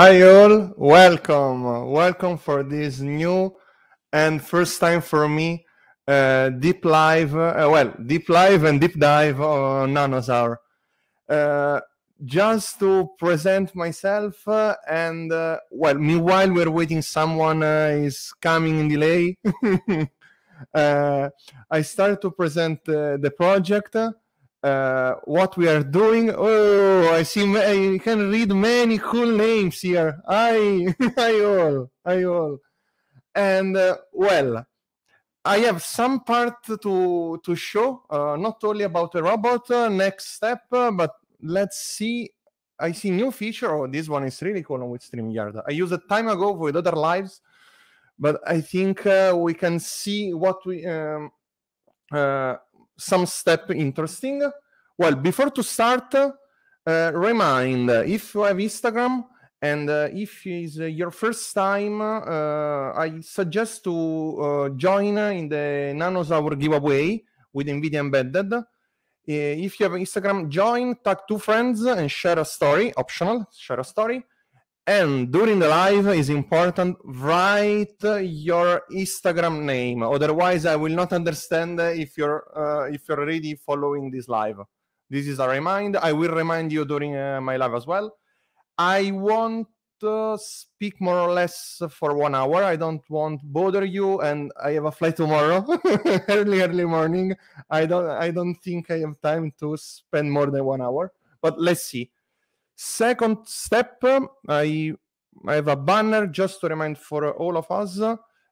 Hi all, welcome. Welcome for this new and first time for me uh, deep live, uh, well, deep live and deep dive on Nanosaur. Uh, just to present myself uh, and uh, well, meanwhile we're waiting someone uh, is coming in delay. I started to present the project uh, what we are doing. Oh, I see. I can read many cool names here. I, I all, I all, and uh, well, I have some part to to show. Uh, not only about the robot uh, next step, uh, but let's see. I see new feature. Oh, this one is really cool with StreamYard. I used it time ago with other lives, but I think uh, we can see what we. Um, some step interesting. Well, before to start, uh, remind uh, if you have Instagram and uh, if it's uh, your first time, uh, I suggest to join in the Nanosaur giveaway with NVIDIA embedded. If you have Instagram, join, tag two friends, and share a story. Optional, share a story and during the live is important, write your Instagram name. Otherwise, I will not understand if you're uh, if you're already following this live. This is a reminder. I will remind you during uh, my live as well. I want to speak more or less for one hour. I don't want bother you, and I have a flight tomorrow, early early morning. I don't I don't think I have time to spend more than one hour. But let's see. Second step, I, have a banner just to remind for all of us.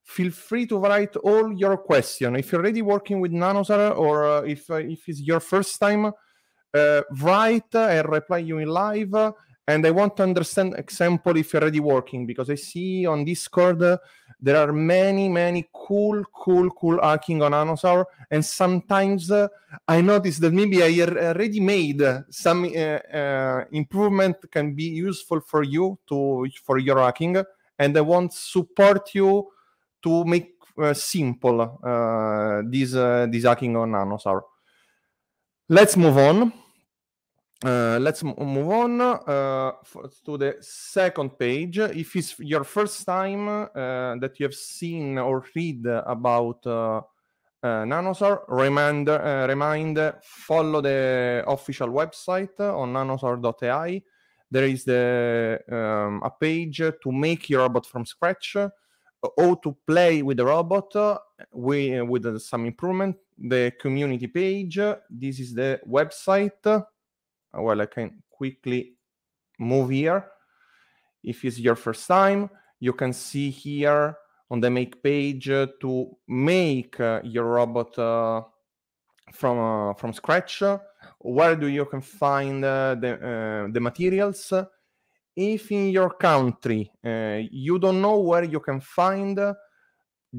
Feel free to write all your question. If you're already working with Nanosar or uh, if, uh, if it's your first time, uh, write and reply you in live and I want to understand example if you're already working because I see on Discord uh, there are many, many cool, cool, cool hacking on Anosaur, and sometimes uh, I notice that maybe I already made some uh, uh, improvement can be useful for you to for your hacking, and I want support you to make uh, simple this this hacking on Anosaur. Let's move on uh, let's move on uh, to the second page. If it's your first time uh, that you have seen or read about uh, uh remind, uh, remind follow the official website on nanosaur.ai. There is the um, a page to make your robot from scratch or to play with the robot with some improvement. The community page. This is the website well, I can quickly move here. If it's your first time, you can see here on the make page uh, to make uh, your robot uh, from uh, from scratch. Where do you can find uh, the uh, the materials? If in your country you don't know where you can find,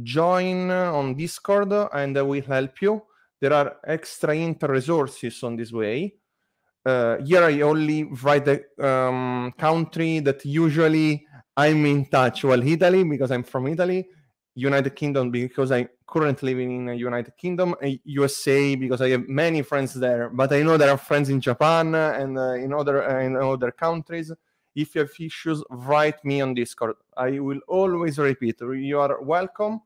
join on Discord and I will help you. There are extra inter resources on this way uh, here I only write the um, country that usually I'm in touch. Well, Italy because I'm from Italy, United Kingdom because I currently live in the United Kingdom, USA uh, because I have many friends there. But I know there are friends in Japan uh, and uh, in other uh, in other countries. If you have issues, write me on Discord. I will always repeat. You are welcome.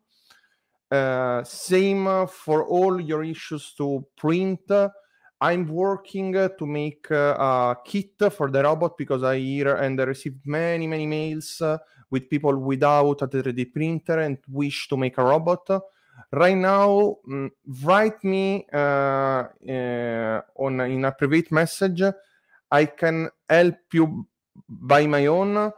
Uh, same for all your issues to print I'm working uh, to make uh, a kit for the robot because I hear and I receive many, many mails uh, with people without a 3D printer and wish to make a robot. Right now, mm, write me on in a private message. I can help you by my own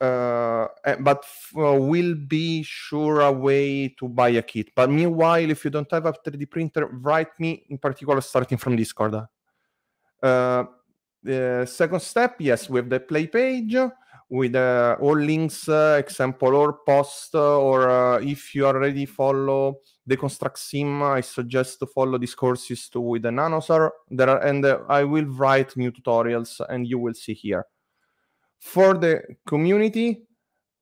uh, eh, but uh, will be sure a way to buy a kit. But meanwhile, if you don't have a 3D printer, write me in particular starting from Discord. Uh, the second step, yes, with the play page, with uh, all links, uh, example or post, or if you already follow the construct sim, I suggest to follow these courses too with the nanosar. There are, and I will write new tutorials, and you will see here for the community.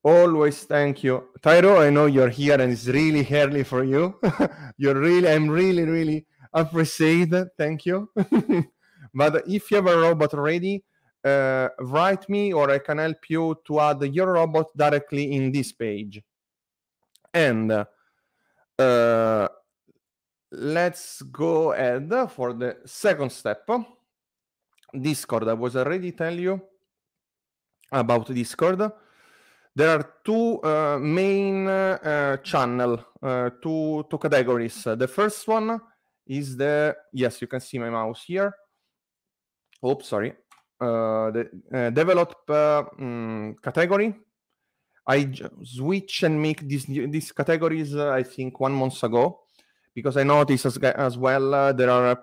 Always thank you, Tyro. I know you're here, and it's really early for you. you're really, I'm really, really appreciate that. Thank you. but if you have a robot ready, uh, write me, or I can help you to add your robot directly in this page. And uh, let's go ahead for the second step. Discord, I was already telling you about Discord. There are two uh, main uh, channel, uh, two, two categories. The first one is the, yes, you can see my mouse here. Oh, sorry. Uh, the uh, develop um, category. I switch and make these, these categories, I think, one month ago, because I noticed as, as well there are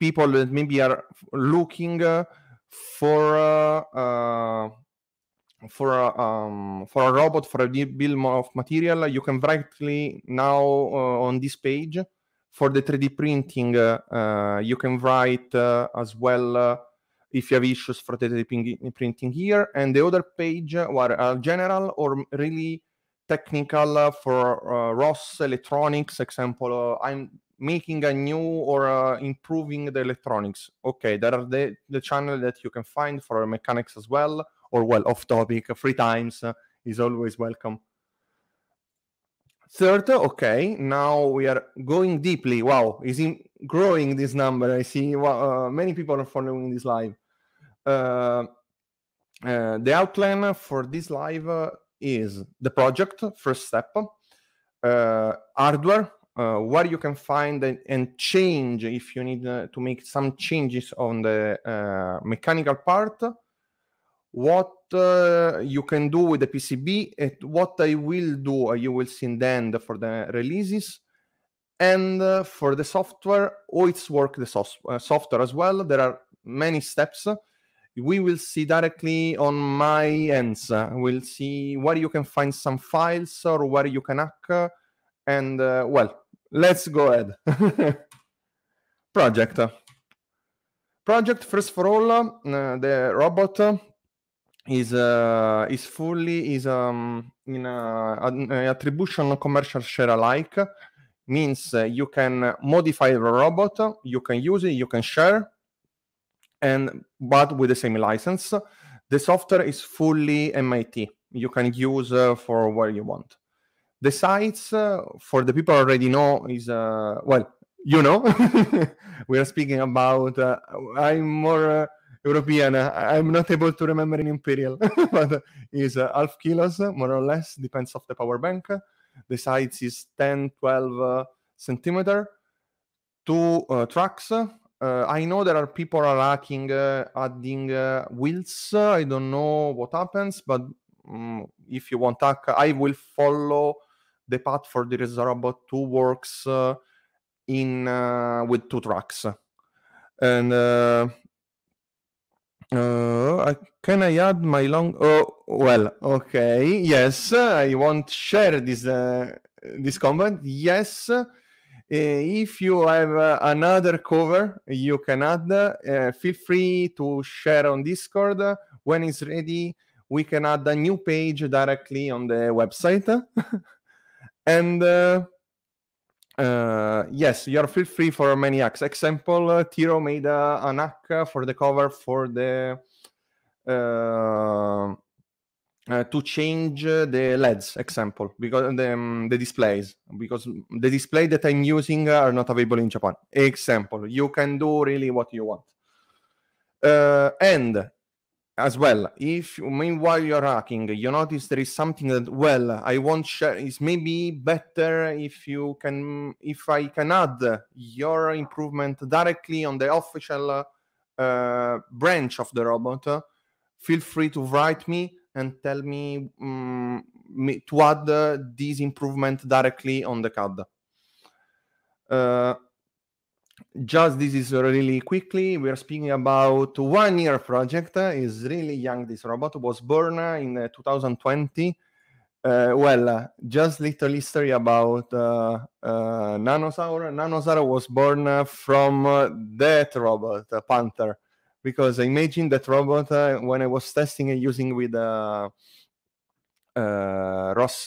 people that maybe are looking for uh, uh, for a, um, for a robot for a bill of material, you can directly now uh, on this page for the 3D printing. Uh, uh, you can write uh, as well uh, if you have issues for the 3D printing here, and the other page were general or really technical for ROS electronics. Example, I'm making a new or uh, improving the electronics. Okay, there are the, the channel that you can find for mechanics as well, or well off topic three times uh, is always welcome third okay now we are going deeply wow is in growing this number i see uh, many people are following this live uh, uh, the outline for this live uh, is the project first step uh, hardware where you can find and, and change if you need to make some changes on the mechanical part what uh, you can do with the PCB and what I will do, uh, you will see in the end for the releases. And uh, for the software, oh, its work, the so uh, software as well, there are many steps. We will see directly on my ends. We'll see where you can find some files or where you can hack. And uh, well, let's go ahead. Project. Project, first for all, uh, the robot is uh, is fully is um in a, an attribution commercial share alike means uh, you can modify the robot you can use it you can share and but with the same license the software is fully mit you can use uh, for where you want the sites uh, for the people already know is uh, well you know we are speaking about uh, i'm more European. I'm not able to remember in imperial, but is uh, half kilos more or less. Depends of the power bank. The size is 10, 12 uh, centimeter. Two uh, trucks. Uh, I know there are people are lacking uh, adding uh, wheels. I don't know what happens, but um, if you want I will follow the path for the Resorobot 2 works in with two trucks And uh, can I add my long? Oh, well, okay. Yes, I won't share this uh, this comment. Yes, uh, if you have uh, another cover you can add, uh, feel free to share on Discord. When it's ready, we can add a new page directly on the website. and uh, uh, yes, you are feel free for many hacks. Example, uh, Tiro made uh, an hack for the cover for the uh, uh to change uh, the LEDs. Example, because um, the, um, the displays, because the display that I'm using are not available in Japan. Example, you can do really what you want. Uh, and as well if meanwhile you're hacking you notice there is something that well i won't share is maybe better if you can if i can add your improvement directly on the official uh, branch of the robot feel free to write me and tell me, um, me to add uh, this improvement directly on the cad uh, just this is really quickly we are speaking about one year project is really young this robot was born in uh, 2020 uh, well uh, just little history about uh, uh, nanosaur nanosaur was born uh, from that robot panther because i imagine that robot when i was testing and using with ross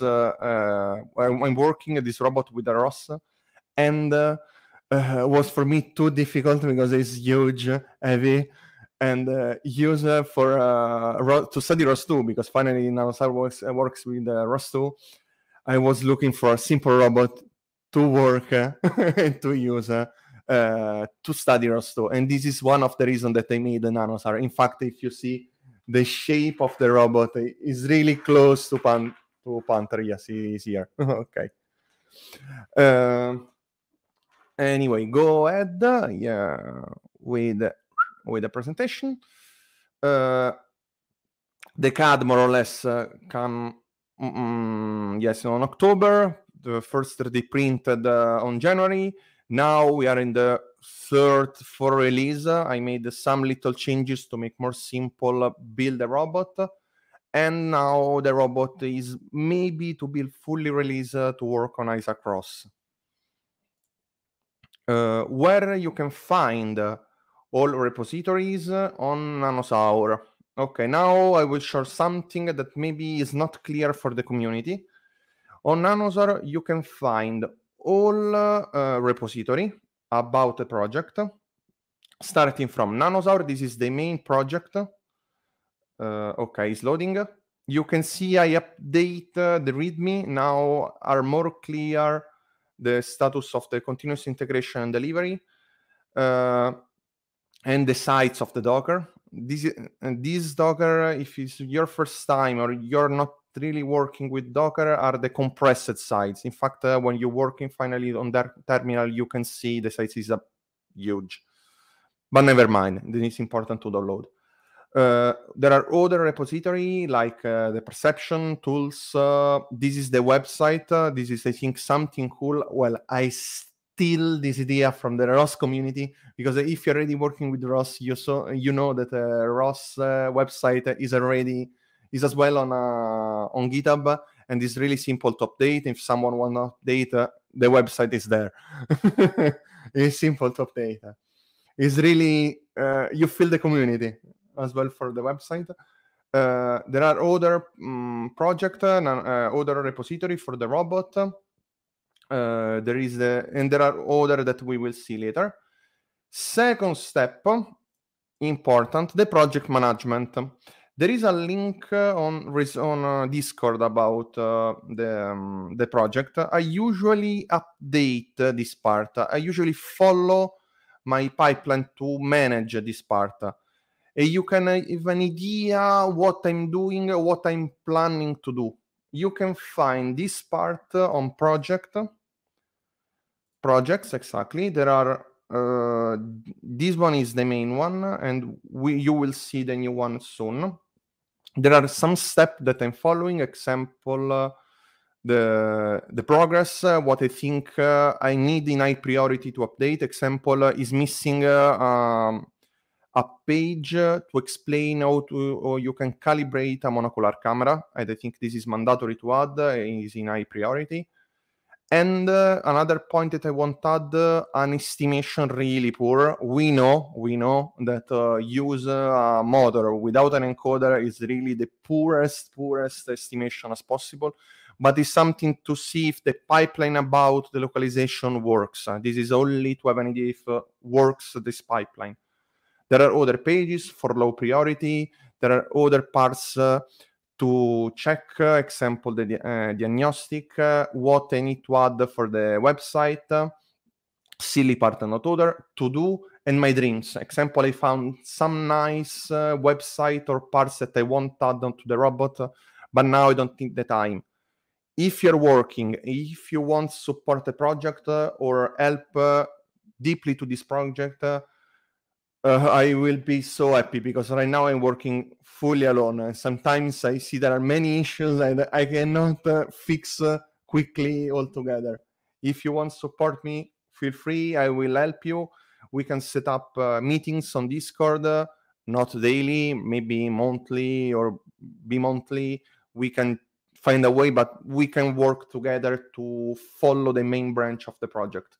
i'm working this robot with a ross and uh, was for me too difficult because it's huge, heavy, and uh, for uh, to study Rust 2 because finally now Star works, uh, works with uh, 2. I was looking for a simple robot to work and to use uh, to study Rosto, and this is one of the reasons that I made the Nanosar. In fact, if you see the shape of the robot is really close to Pan to Panther. Yes, here. okay. Um, Anyway, go ahead. Yeah, with with the presentation. Uh, the CAD more or less uh, come mm, yes on October. The first 3D printed uh, on January. Now we are in the third for release. I made some little changes to make more simple uh, build a robot. And now the robot is maybe to be fully released uh, to work on Isaac Cross uh, where you can find all repositories on Nanosaur. Okay, now I will share something that maybe is not clear for the community. On Nanosaur, you can find all uh, repository about the project, starting from Nanosaur. This is the main project. Uh, okay, it's loading. You can see I update uh, the README. Now are more clear the status of the continuous integration and delivery, uh, and the size of the Docker. This, this Docker, if it's your first time or you're not really working with Docker, are the compressed sites. In fact, uh, when you're working finally on that terminal, you can see the size is huge. But never mind, this is important to download. Uh, there are other repository like uh, the perception tools uh, this is the website uh, this is i think something cool well i steal this idea from the ROS community because if you're already working with ROS, you so you know that the uh, ROS website is already is as well on on GitHub and it's really simple to update. If someone wants to update, the website is there. it's simple to update. It's really you feel the community as well for the website. Uh, there are other um, project, uh, uh, other repository for the robot. Uh, there is the and there are other that we will see later. Second step, important, the project management. There is a link uh, on on uh, Discord about the um, the project. I usually update this part. I usually follow my pipeline to manage this part you can have uh, an idea what I'm doing, what I'm planning to do. You can find this part uh, on project projects exactly. There are uh, this one is the main one, and we you will see the new one soon. There are some steps that I'm following. Example. Uh, the the progress, uh, what I think uh, I need in high priority to update. Example uh, is missing uh, um, a page to explain how to you can calibrate a monocular camera. And I think this is mandatory to add, it is in high priority. And uh, another point that I want to add, uh, an estimation really poor. We know, we know that uh, use uh, a motor without an encoder is really the poorest, poorest estimation as possible. But it's something to see if the pipeline about the localization works. this is only to have an idea if uh, works this pipeline. There are other pages for low priority. There are other parts uh, to check, uh, example, the uh, diagnostic, uh, what I need to add for the website, uh, silly part and not other, to do, and my dreams. Example, I found some nice uh, website or parts that I want to add onto the robot, uh, but now I don't need the time. If you're working, if you want to support a project or help deeply to this project, uh, I will be so happy because right now I'm working fully alone. And sometimes I see there are many issues that I cannot uh, fix uh, quickly altogether. If you want to support me, feel free. I will help you. We can set up uh, meetings on Discord, uh, not daily, maybe monthly or bi-monthly. We can find a way, but we can work together to follow the main branch of the project.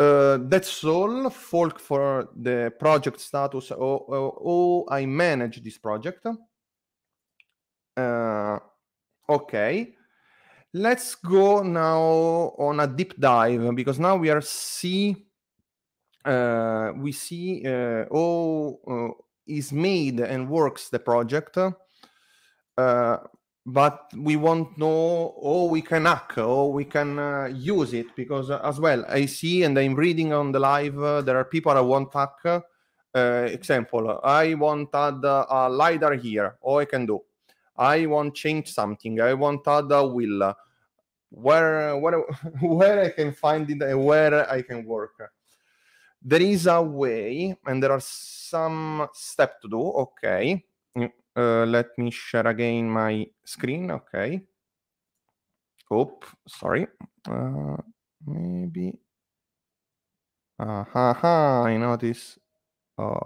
Uh, that's all folk for the project status or, or, or I manage this project. Uh, okay. Let's go now on a deep dive because now we are see uh, we see uh, all uh, is made and works the project. Uh, but we won't know or we can hack or we can uh, use it because uh, as well i see and i'm reading on the live uh, there are people that want hack uh, example i want add a lidar here or i can do i want change something i want add a wheel where where where i can find it where i can work there is a way and there are some step to do okay uh, let me share again my screen. Okay. Oh, sorry. Uh, maybe. Uh, ha, ha, I notice. Oh,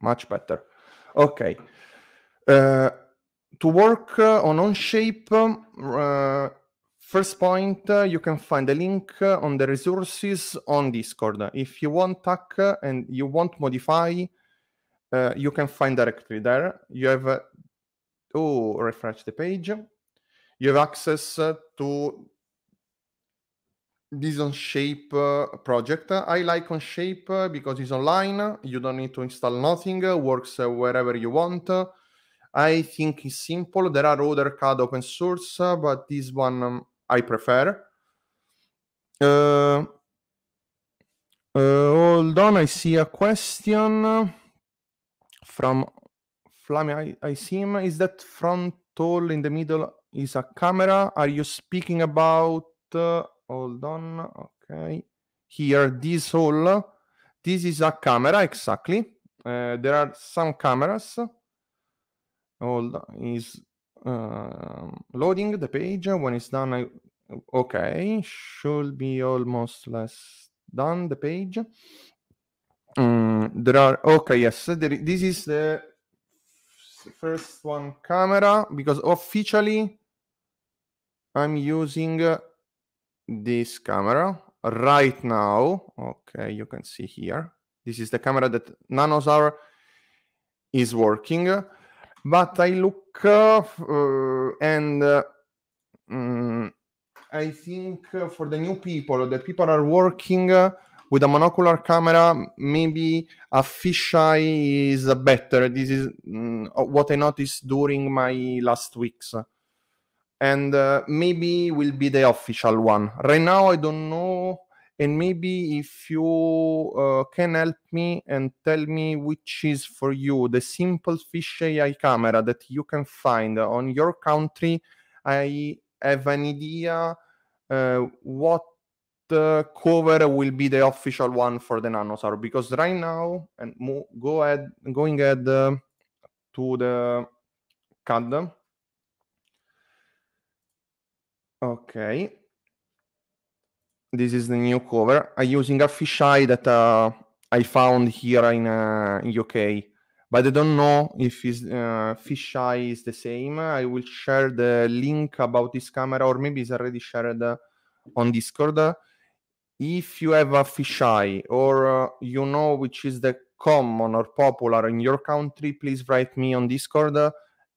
much better. Okay. Uh, to work uh, on Onshape, um, uh, first point, uh, you can find the link uh, on the resources on Discord. If you want TAC and you want modify uh, you can find directly there. You have uh, to refresh the page. You have access uh, to this on shape uh, project. I like on shape uh, because it's online. You don't need to install nothing. Uh, works wherever you want. I think it's simple. There are other CAD open source, but this one um, I prefer. hold on, I see a question from see him. is that tall in the middle is a camera. Are you speaking about? Uh, hold on. Okay. Here, this hole. This is a camera, exactly. Uh, there are some cameras. Hold on. Is uh, loading the page. When it's done, I, okay. Should be almost less done the page. Mm, there are okay, yes. There, this is the first one camera because officially I'm using uh, this camera right now. Okay, you can see here. This is the camera that Nanosar is working. But I look uh, uh, and uh, mm, I think uh, for the new people that people are working with a monocular camera, maybe a fisheye is better. This is mm, what I noticed during my last weeks. And uh, maybe will be the official one. Right now, I don't know. And maybe if you uh, can help me and tell me which is for you the simple fisheye camera that you can find on your country, I have an idea uh, what uh, cover will be the official one for the nanosaur because right now and mo- go ahead going ahead uh, to the CAD. Okay, this is the new cover. I'm using a fisheye that uh, I found here in, uh, UK, but I don't know if uh, fisheye is the same. I will share the link about this camera, or maybe it's already shared uh, on Discord if you have a fisheye or uh, you know which is the common or popular in your country, please write me on Discord uh,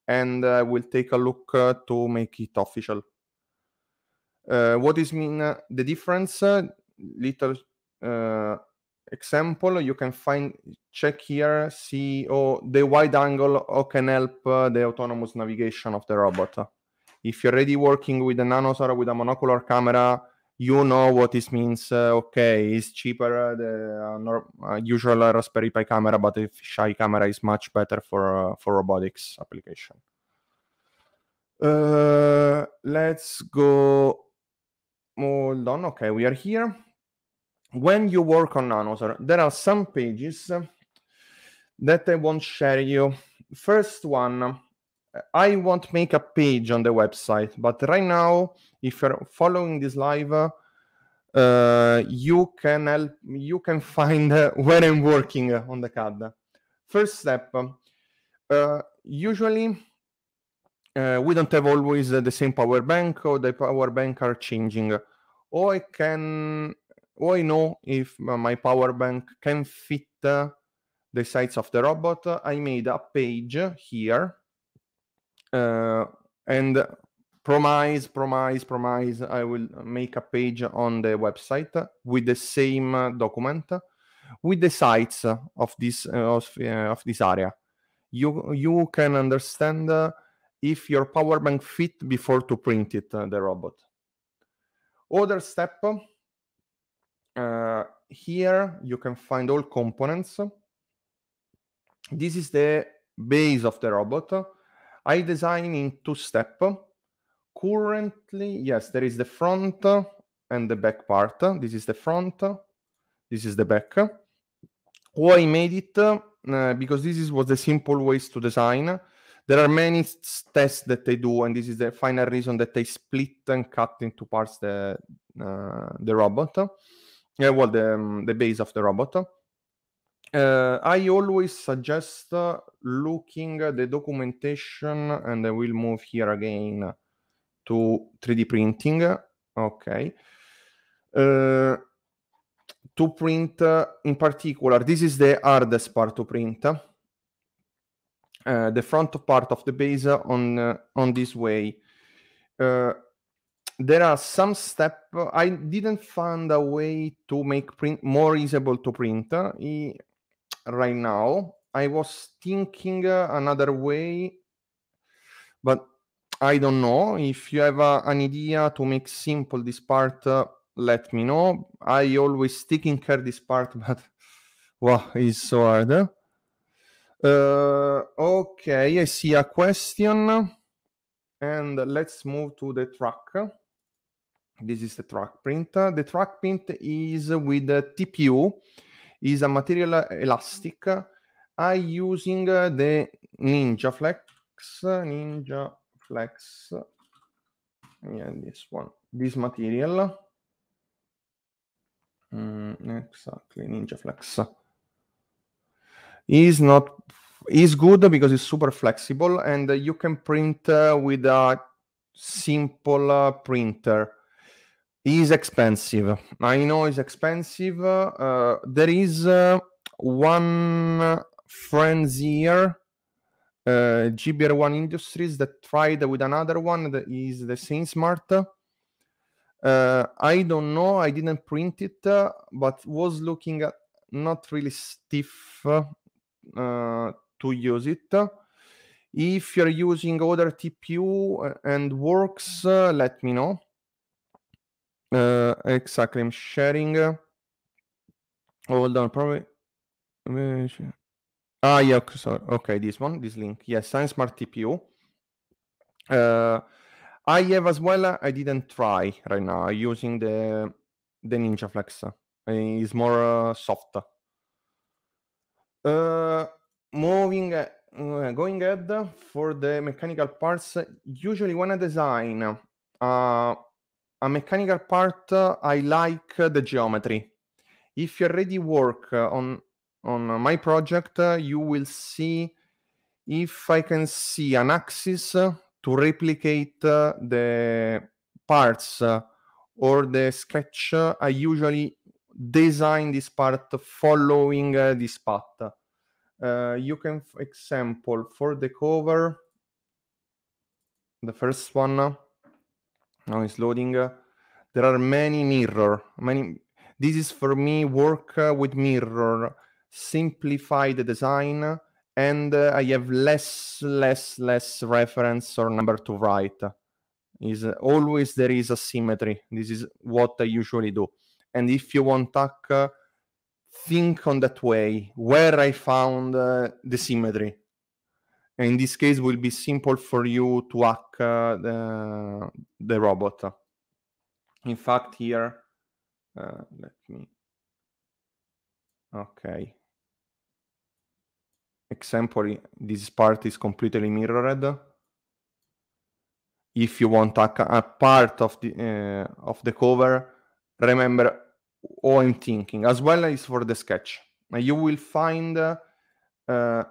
and I uh, will take a look uh, to make it official. Uh, what is mean uh, the difference? little example you can find check here see oh, the wide angle or oh, can help the autonomous navigation of the robot if you're already working with a nanosar with a monocular camera you know what this means. Uh, okay, it's cheaper uh, the uh, nor- uh, usual uh, Raspberry Pi camera, but the shy camera is much better for uh, for robotics application. let's go. Hold on. Okay, we are here. When you work on Nanos, there are some pages that I won't share you. First one I won't make a page on the website, but right now, if you're following this live, uh, you can help, you can find uh, where I'm working uh, on the CAD. First step, um, uh, usually uh, we don't have always the same power bank or the power bank are changing. Or I can, or I know if my power bank can fit uh, the size of the robot. I made a page here uh, and promise promise promise i will make a page on the website with the same document with the sites of this uh, of, uh, of this area you you can understand uh, if your power bank fit before to print it the robot other step uh, here you can find all components this is the base of the robot I design in two step. Currently, yes, there is the front and the back part. This is the front. This is the back. Why I made it? Uh, because this is was the simple ways to design. There are many tests that they do, and this is the final reason that they split and cut into parts the uh, the robot. Yeah, well, the um, the base of the robot. Uh, I always suggest uh, looking at the documentation and I will move here again to 3D printing. Okay. Uh, to print in particular, this is the hardest part to print. Eh, the front part of the base on, on this way. there are some step I didn't find a way to make print more usable to print right now. I was thinking uh, another way, but I don't know. If you have uh, an idea to make simple this part, uh, let me know. I always taking care this part, but wow, it's so hard. Eh? Uh, okay, I see a question. And let's move to the track. This is the track print. The track print is with the TPU is a material elastic. I using the Ninja Flex, Ninja Flex, yeah, this one, this material. Mm, exactly, Ninja Flex is not is good because it's super flexible and you can print uh, with a simple uh, printer is expensive. I know it's expensive. Uh, there is uh, one friend's here, uh, GBR1 Industries, that tried with another one that is the SainSmart. Uh, I don't know. I didn't print it, uh, but was looking at not really stiff uh, to use it. If you're using other TPU and works, uh, let me know uh, eh, exactly. I'm sharing. Oh, hold on, probably. Ah, yeah. Sorry. Okay, this one, this link. Yes, Science Smart TPU. Uh, eh, I have as well. I didn't try right now. using the the Ninja Flex. Eh, it's more uh, soft. Uh, moving, uh, going ahead for the mechanical parts. Usually, when I design uh, a mechanical part, uh, I like uh, the geometry. If you already work uh, on on my project, you will see if I can see an axis to replicate the parts or the sketch, I usually design this part following uh, this path. Uh, you can, for example, for the cover, the first one, now it's loading. Uh, there are many mirror. Many. This is for me work uh, with mirror, simplify the design, and uh, I have less, less, less reference or number to write. Is always there is a symmetry. This is what I usually do. And if you want tack, think on that way. Where I found the symmetry in this case will be simple for you to hack uh, the, the robot. In fact, here, uh, let me, okay. Example, this part is completely mirrored. If you want a, a part of the uh, of the cover, remember all I'm thinking as well as for the sketch. You will find uh,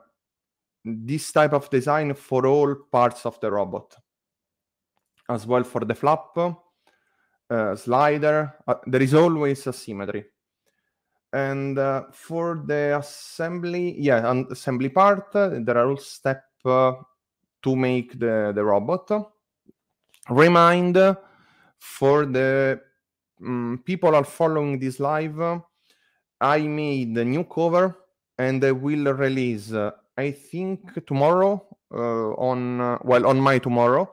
this type of design for all parts of the robot. As well for the flap, uh, slider, uh, there is always a symmetry. And uh, for the assembly, yeah, and assembly part, uh, there are all steps uh, to make the, the robot. Remind uh, for the um, people are following this live, I made a new cover and I will release I think tomorrow uh, on uh, well on my tomorrow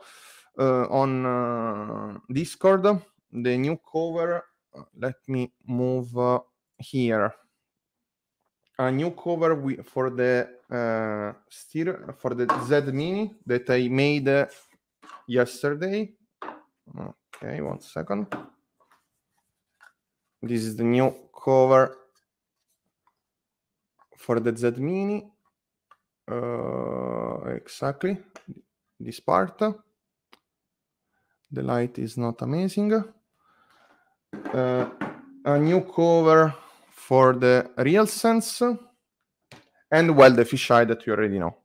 uh, on Discord the new cover. Let me move here. A new cover we, for the uh, steer for the Z Mini that I made yesterday. Okay, one second. This is the new cover for the Z Mini uh, exactly this part. The light is not amazing. Uh, a new cover for the real sense and well the fisheye that you already know.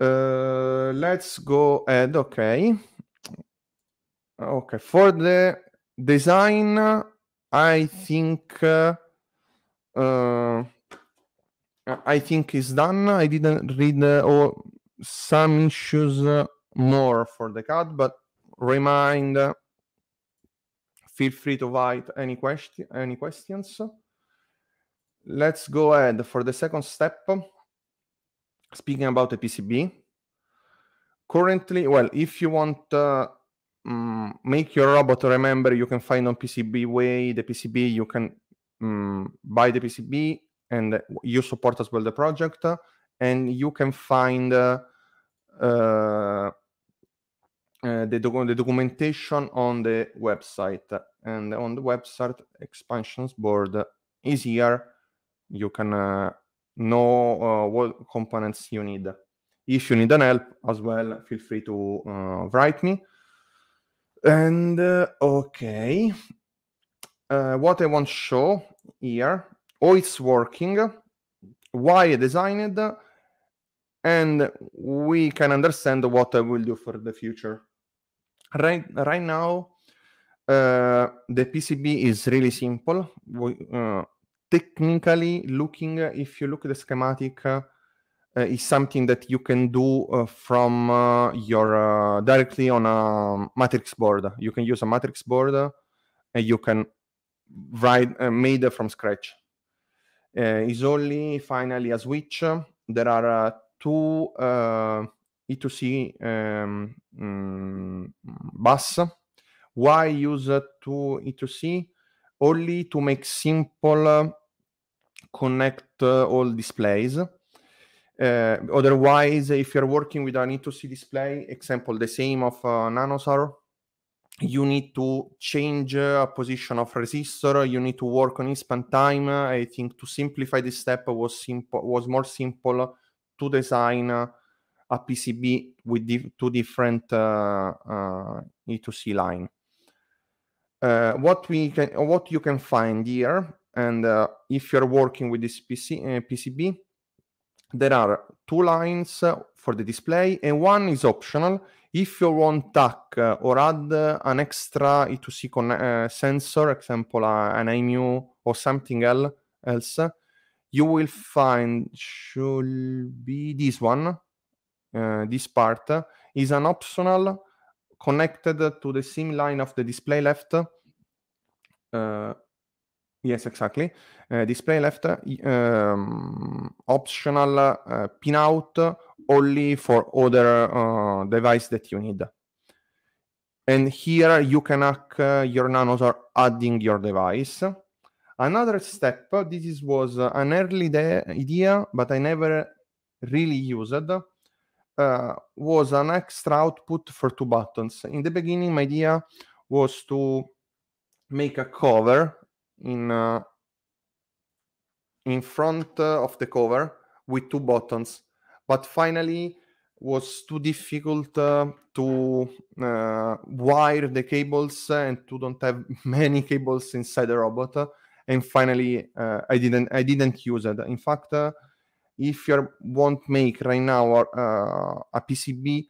Uh, let's go ahead. Okay. Okay. For the design, I think uh, uh I think it's done. I didn't read uh, all, some issues uh, more for the cut, but remind. Uh, feel free to write any question, any questions. Let's go ahead for the second step. Speaking about the PCB, currently, well, if you want uh, um, make your robot remember, you can find on PCB way the PCB. You can um, buy the PCB and you support as well the project uh, and you can find uh, uh, uh the, the, documentation on the website and on the website expansions board is here you can uh, know uh, what components you need if you need an help as well feel free to write me and okay what i want to show here how it's working, why I designed it, and we can understand what I will do for the future. Right, right now, uh, the PCB is really simple. We, uh, technically looking, if you look at the schematic, uh, uh is something that you can do uh, from uh, your directly on a matrix board. You can use a matrix board and you can write made from scratch. Eh, is only finally a switch. There are uh, two uh, E2C um, um, bus. Why use uh, two E2C? Only to make simple connect all displays. Uh, otherwise, if you're working with an E2C display, example the same of uh, Nanosar, you need to change a uh, position of resistor you need to work on span time i think to simplify this step was simple was more simple to design a pcb with two different uh, uh, e2c line uh, what we can what you can find here and uh, if you're working with this PC, uh, pcb there are two lines for the display and one is optional if you want TAC or add an extra E2C eh, con- sensor, example an IMU or something else, you will find should be this one. Eh, this part is an optional connected to the sim line of the display left. Uh, yes, exactly. Uh, display left um, optional uh, pinout only for other uh, device that you need. And here you can hack uh, your nanos or adding your device. Another step, this is, was uh, an early idea, but I never really used, uh, was an extra output for two buttons. In the beginning, my idea was to make a cover in uh, in front uh, of the cover with two buttons but finally was too difficult uh, to uh, wire the cables uh, and to don't have many cables inside the robot uh, and finally uh, i didn't i didn't use it in fact uh, if you won't make right now a pcb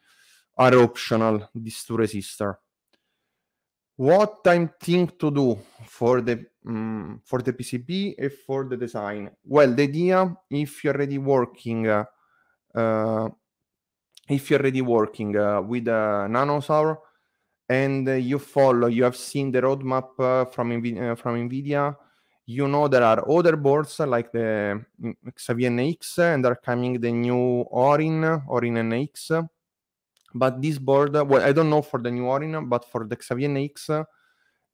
are optional these two resistor what i'm think to do for the um, for the pcb and for the design well the idea if you're already working Eh, if you're already working eh, with a nanosaur and you follow, you have seen the roadmap eh, from, Invi from NVIDIA, you know there are other boards like the mm, Xavier NX and are coming the new Orin, Orin NX. But this board, well, I don't know for the new Orin, but for the Xavier NX,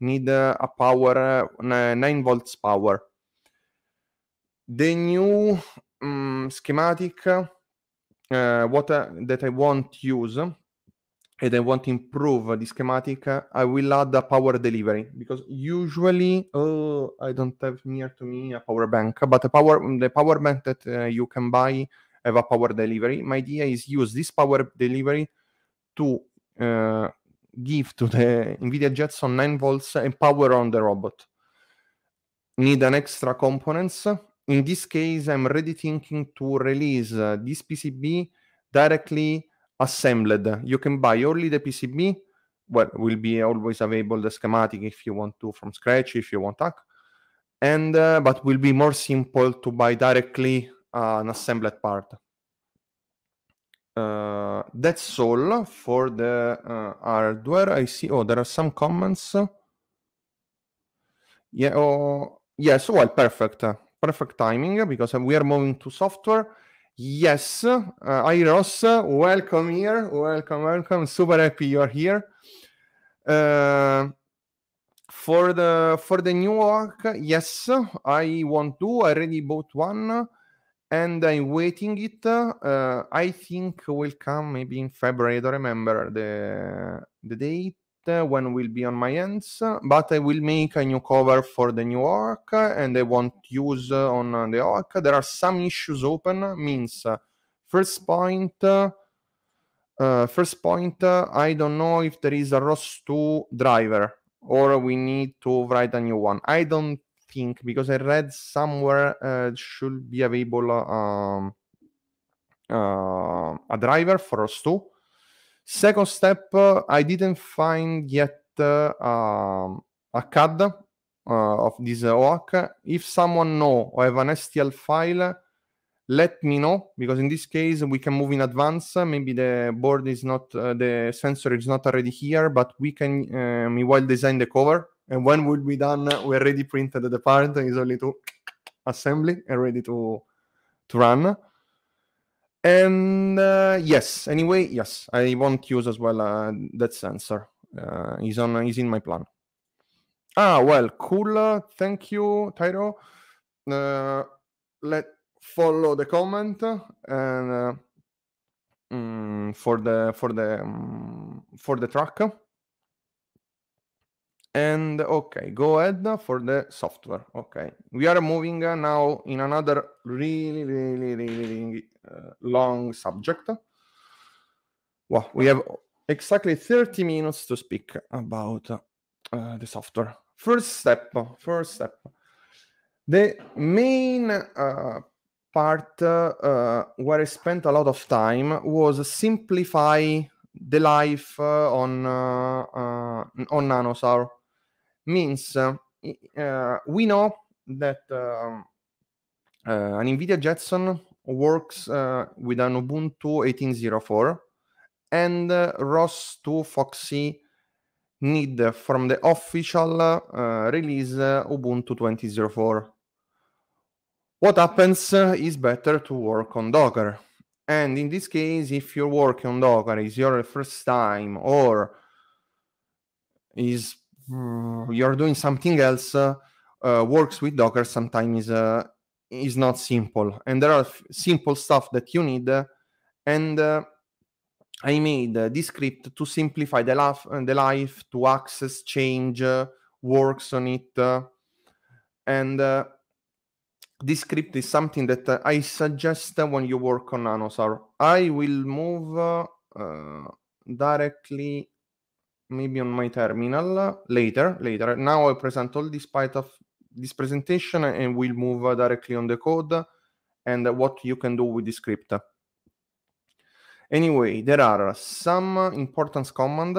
need uh, a power, uh, 9 volts power. The new um, schematic uh, what I, uh, that I want use and I want to improve the schematic, I will add a power delivery because usually oh, I don't have near to me a power bank, but the power the power bank that uh, you can buy have a power delivery. My idea is use this power delivery to uh, give to the NVIDIA Jetson 9 volts and power on the robot. Need an extra components in this case, I'm already thinking to release uh, this PCB directly assembled. You can buy only the PCB. Well, will be always available the schematic if you want to from scratch, if you want to. And uh, but will be more simple to buy directly uh, an assembled part. Uh, that's all for the uh, hardware. I see. Oh, there are some comments. Yeah. Oh, yes. Well, perfect perfect timing because we are moving to software. Yes, uh, hi Ross, welcome here, welcome, welcome. Super happy you're here. Uh, for the for the new arc, yes, I want to. I already bought one, and I'm waiting it. Uh, I think will come maybe in February. I don't remember the the date when will be on my hands, but I will make a new cover for the new arc, and I won't use uh, on uh, the arc. There are some issues open, means uh, first point, uh, first point, I don't know if there is a ROS 2 driver or we need to write a new one. I don't think because I read somewhere uh, should be available um, a driver for ROS 2 Second step, uh, I didn't find yet uh, um, a CAD uh, of this uh, OAC. If someone know or have an STL file, let me know because in this case we can move in advance. Maybe the board is not, uh, the sensor is not already here, but we can um, meanwhile design the cover. And when will be done, we already printed the part. It's only to assembly and ready to to run. And uh, yes, anyway, yes, I want use as well uh, that sensor. Uh, he's on. He's in my plan. Ah, well, cool. Uh, thank you, Tyro. Uh, let follow the comment and um, for the for the um, for the track. And okay, go ahead for the software. Okay, we are moving uh, now in another really, really, really, really uh, long subject. Well, we have exactly 30 minutes to speak about uh, the software. First step, first step. The main uh, part uh, where I spent a lot of time was simplify the life uh, on uh, on Nanosaur. Means we know that um, an NVIDIA Jetson works uh, with an Ubuntu 18.04 and uh, ROS to Foxy need from the official uh, release uh, Ubuntu 20.04. What happens uh, is better to work on Docker. And in this case, if you're working on Docker, is your first time or is mm, you're doing something else, uh, works with Docker sometimes is is not simple and there are simple stuff that you need and uh, i made uh, this script to simplify the life the life to access change uh, works on it uh, and uh, this script is something that uh, i suggest when you work on nanosar i will move directly maybe on my terminal later later now i present all this part of this presentation and we'll move directly on the code and what you can do with the script. Anyway, there are some importance command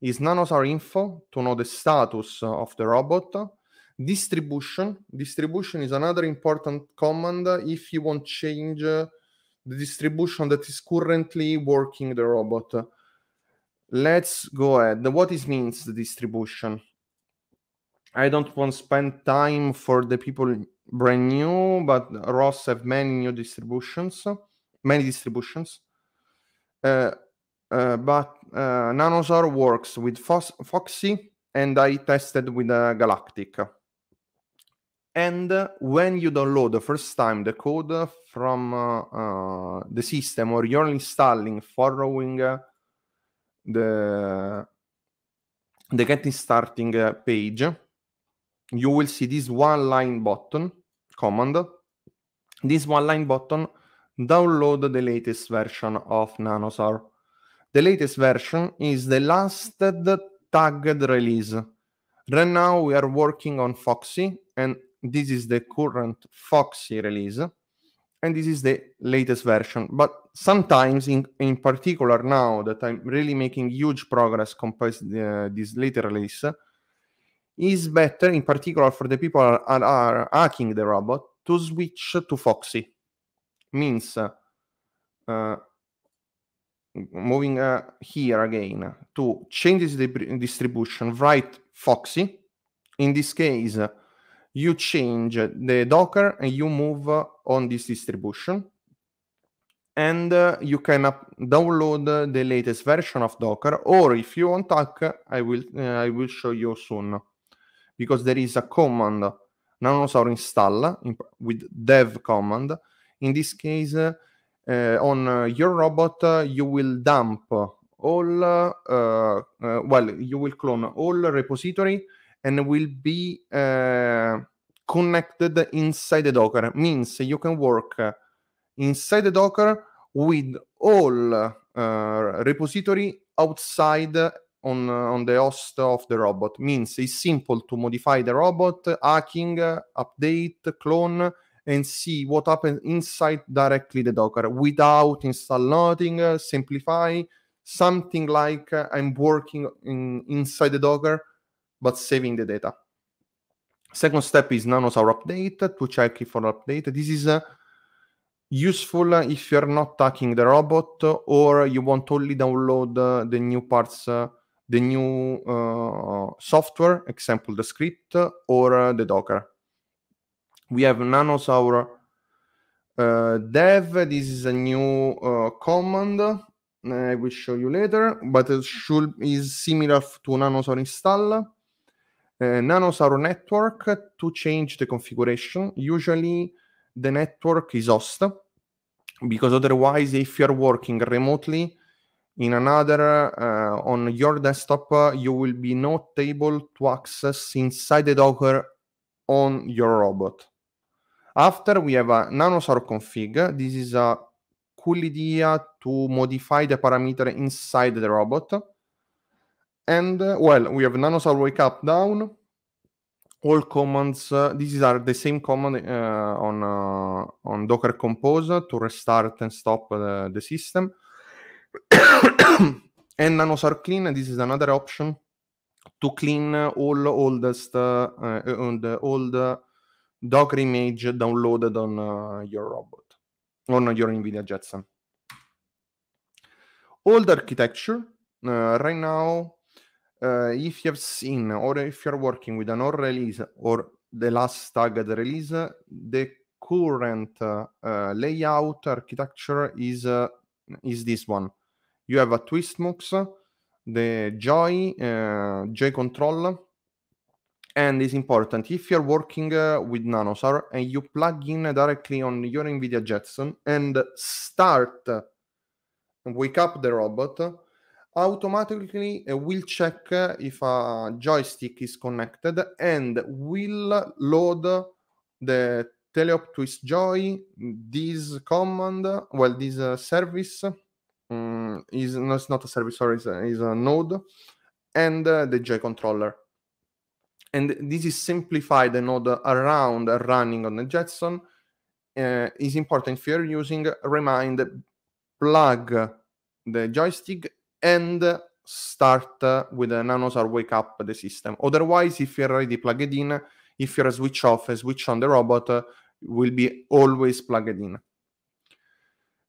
is nanosar info to know the status of the robot. Distribution. Distribution is another important command if you want change the distribution that is currently working the robot. Let's go ahead. What is means the distribution? I don't want to spend time for the people brand new, but ROS have many new distributions, many distributions. Uh, uh, but uh, Nanosar works with Foxy, and I tested with uh, Galactic. And uh, when you download the first time the code from uh, the system, or you're installing, following the the getting starting page you will see this one line button command. This one line button download the latest version of Nanosar. The latest version is the last tagged release. Right now we are working on Foxy and this is the current Foxy release and this is the latest version. But sometimes, in, in particular now that I'm really making huge progress compared to uh, this later release, is better, in particular for the people are, are hacking the robot, to switch to Foxy. Means uh, moving uh, here again to change the distribution, write Foxy. In this case, you change the Docker and you move on this distribution. And uh, you can download the latest version of Docker, or if you want, hack, I will uh, I will show you soon because there is a command nanosaur install in, with dev command. In this case, uh, on uh, your robot, uh, you will dump all, uh, well, you will clone all repository and will be connected inside the Docker. Means you can work inside the Docker with all uh, repository outside on, uh, on the host of the robot. Means it's simple to modify the robot, hacking, update, clone, and see what happens inside directly the Docker without install loading, uh, simplify, something like uh, I'm working in, inside the Docker, but saving the data. Second step is Nanosaur update to check if for update. This is uh, useful if you're not hacking the robot or you want only download uh, the new parts uh, the new uh, software, example the script or uh, the Docker. We have nanosaur uh, dev. This is a new uh, command. I will show you later, but it should is similar to nanosaur install. Uh, nanosaur network to change the configuration. Usually the network is host because otherwise if you're working remotely, in another, uh, on your desktop, uh, you will be not able to access inside the Docker on your robot. After, we have a nanosaur config. This is a cool idea to modify the parameter inside the robot. And, uh, well, we have nanosaur wake up down. All commands, uh, these are the same command uh, on, uh, on Docker Compose to restart and stop the system and nanosar clean, this is another option to clean all oldest uh, and uh, old Docker image downloaded on uh, your robot, on your NVIDIA Jetson. Old architecture, uh, right now, uh, if you have seen or if you're working with an old release or the last tagged release, the current uh, layout architecture is, uh, is this one you have a Twistmux, the Joy, uh, Joy Control, and it's important if you're working uh, with Nanosar and you plug in directly on your NVIDIA Jetson and start uh, wake up the robot, automatically uh, will check uh, if a joystick is connected and will load the Teleop Twist Joy, this command, well, this service Mm, is no, it's not a service or is a, is a node, and uh, the J controller. And this is simplified the node around running on the Jetson. Uh, is important if you're using remind plug the joystick and start uh, with an nanosar wake up the system. Otherwise, if you're already plugged in, if you're a switch off, a switch on the robot uh, will be always plugged in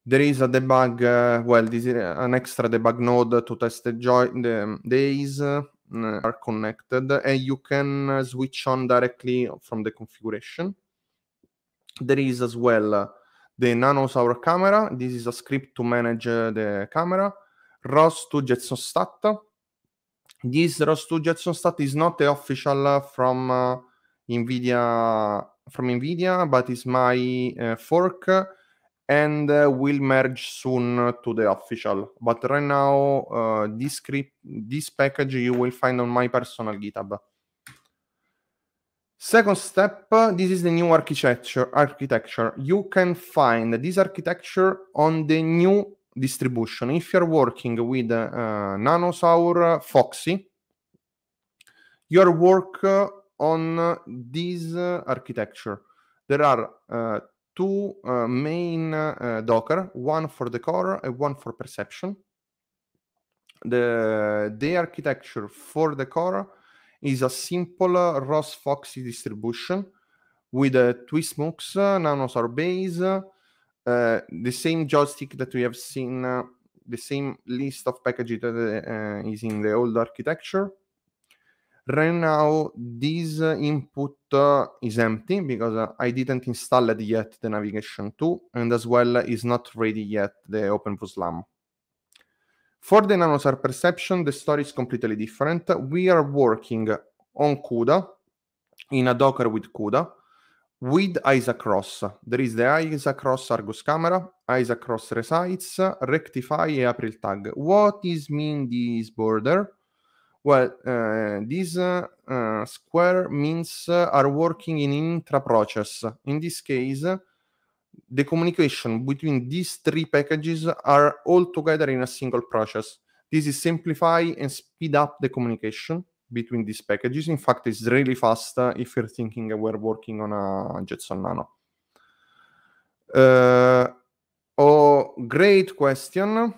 there is a debug, uh, well, this is an extra debug node to test the, join, the days uh, are connected, and you can uh, switch on directly from the configuration. There is as well uh, the NanoSour camera. This is a script to manage uh, the camera. ROS2 stat. This ROS2 stat is not the official from NVIDIA, from NVIDIA, but is my fork and uh, will merge soon to the official. But right now, uh, this script, this package you will find on my personal GitHub. Second step, this is the new architecture. Architecture you can find this architecture on the new distribution. If you're working with uh, Nanosaur uh, Foxy, your work uh, on uh, this architecture. There are two uh, main uh, Docker, one for the core and one for perception. The, the architecture for the core is a simple uh, ROS Foxy distribution with a Twistmux, uh, uh Nanosar base, uh, the same joystick that we have seen, uh, the same list of packages that is in the old architecture Right now, this input is empty because I didn't install it yet, the navigation tool, and as well is not ready yet, the OpenVSLAM. For the nanosar perception, the story is completely different. We are working on CUDA, in a Docker with CUDA, with Isaac Ross. There is the Isaac Argus camera, Isaac resides, rectify April tag. What is mean this border? Well, eh, these eh, square means eh, are working in intra-process. In this case, the communication between these three packages are all together in a single process. This is simplify and speed up the communication between these packages. In fact, it's really fast uh, if you're thinking we're working on a Jetson Nano. Uh, oh, great question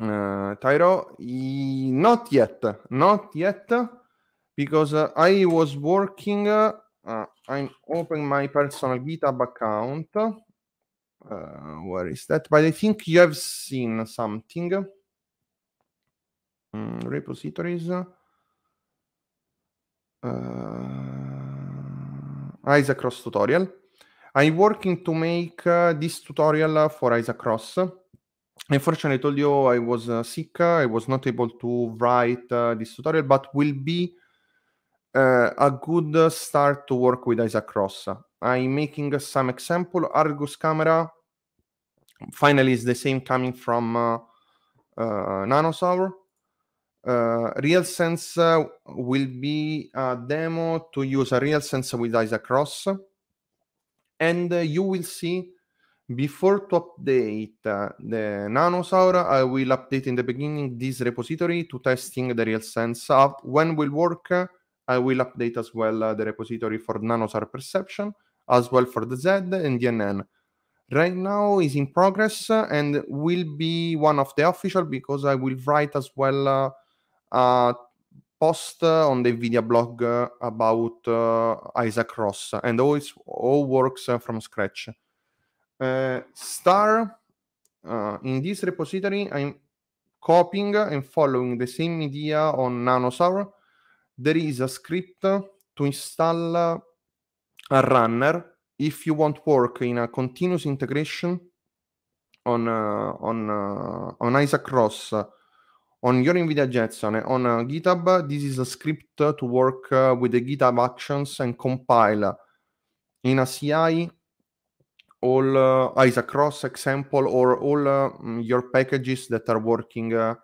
uh, eh, Tyro, not yet, not yet, because uh, I was working. Uh, I'm opening my personal GitHub account. Eh, where is that? But I think you have seen something. Mm, repositories. Isaac Cross tutorial. I'm working to make this tutorial for Isaac Cross Unfortunately, I told you I was uh, sick. I was not able to write uh, this tutorial, but will be uh, a good start to work with Isaac Ross. I'm making some example. Argus camera finally is the same coming from uh, uh Nanosaur. Uh, RealSense uh, will be a demo to use a RealSense with Isaac Ross. And you will see before to update uh, the Nanosaur, I will update in the beginning this repository to testing the sense. app. When will work, uh, I will update as well uh, the repository for Nanosaur Perception, as well for the Z and the NN. Right now is in progress and will be one of the official because I will write as well uh, a post uh, on the NVIDIA blog uh, about Isaac Ross and all, all works from scratch. Eh, star, eh, in this repository, I'm copying and following the same idea on Nanosaur. There is a script to install a runner if you want work in a continuous integration on uh, on uh, on Isaac cross on your NVIDIA Jetson, on GitHub, this is a script to work with the GitHub actions and compile in a CI all uh, Isaac Cross example or all uh, mm, your packages that are working uh,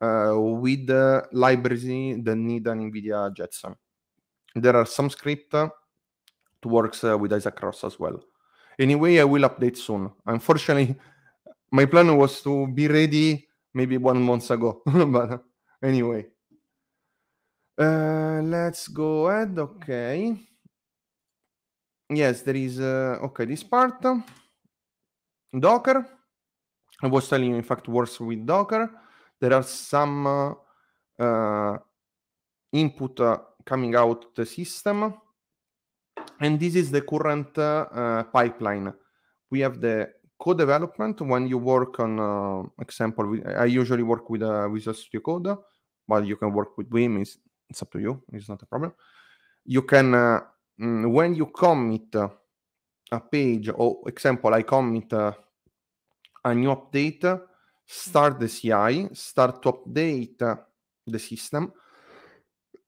uh with the libraries that need an NVIDIA Jetson. There are some script uh, to works uh, with Isaac Cross as well. Anyway, I will update soon. Unfortunately, my plan was to be ready maybe one month ago, but anyway. Uh, let's go ahead, okay yes, there is, uh, okay, this part. Docker. I was telling you, in fact, works with Docker. There are some uh, uh, input uh, coming out the system. And this is the current uh, uh, pipeline. We have the co-development when you work on, example, I usually work with Visual Studio Code, but you can work with Vim. It's, it's, up to you. It's not a problem. You can mm, when you commit a page, or example, I commit uh, a new update, start the CI, start to update uh, the system.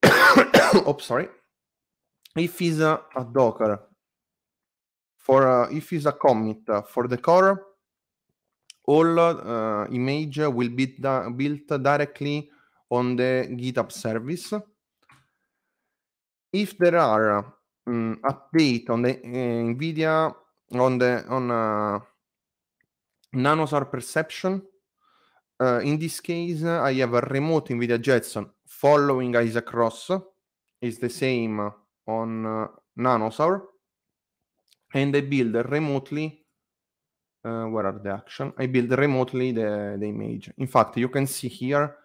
oh, sorry. If it's uh, a Docker, for uh, if it's a commit for the core, all uh, image will be built directly on the GitHub service. If there are um, mm, update eh, on the NVIDIA on the on uh, nanosar perception. Uh, in this case, uh, I have a remote NVIDIA Jetson following Isaac Ross. Is the same on uh, eh, Nanosaur, and I build remotely. where are the action? I build remotely the, the image. In fact, you can see here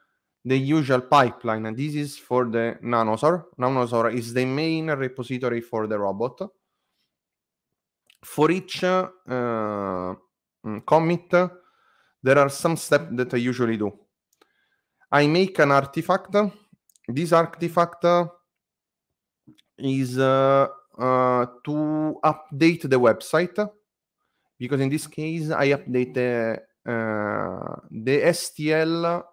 the usual pipeline. And this is for the Nanosor. Nanosor is the main repository for the robot. For each uh, mm, commit, there are some steps that I usually do. I make an artifact. This artifact uh, is uh, uh, to update the website because in this case I update the uh, STL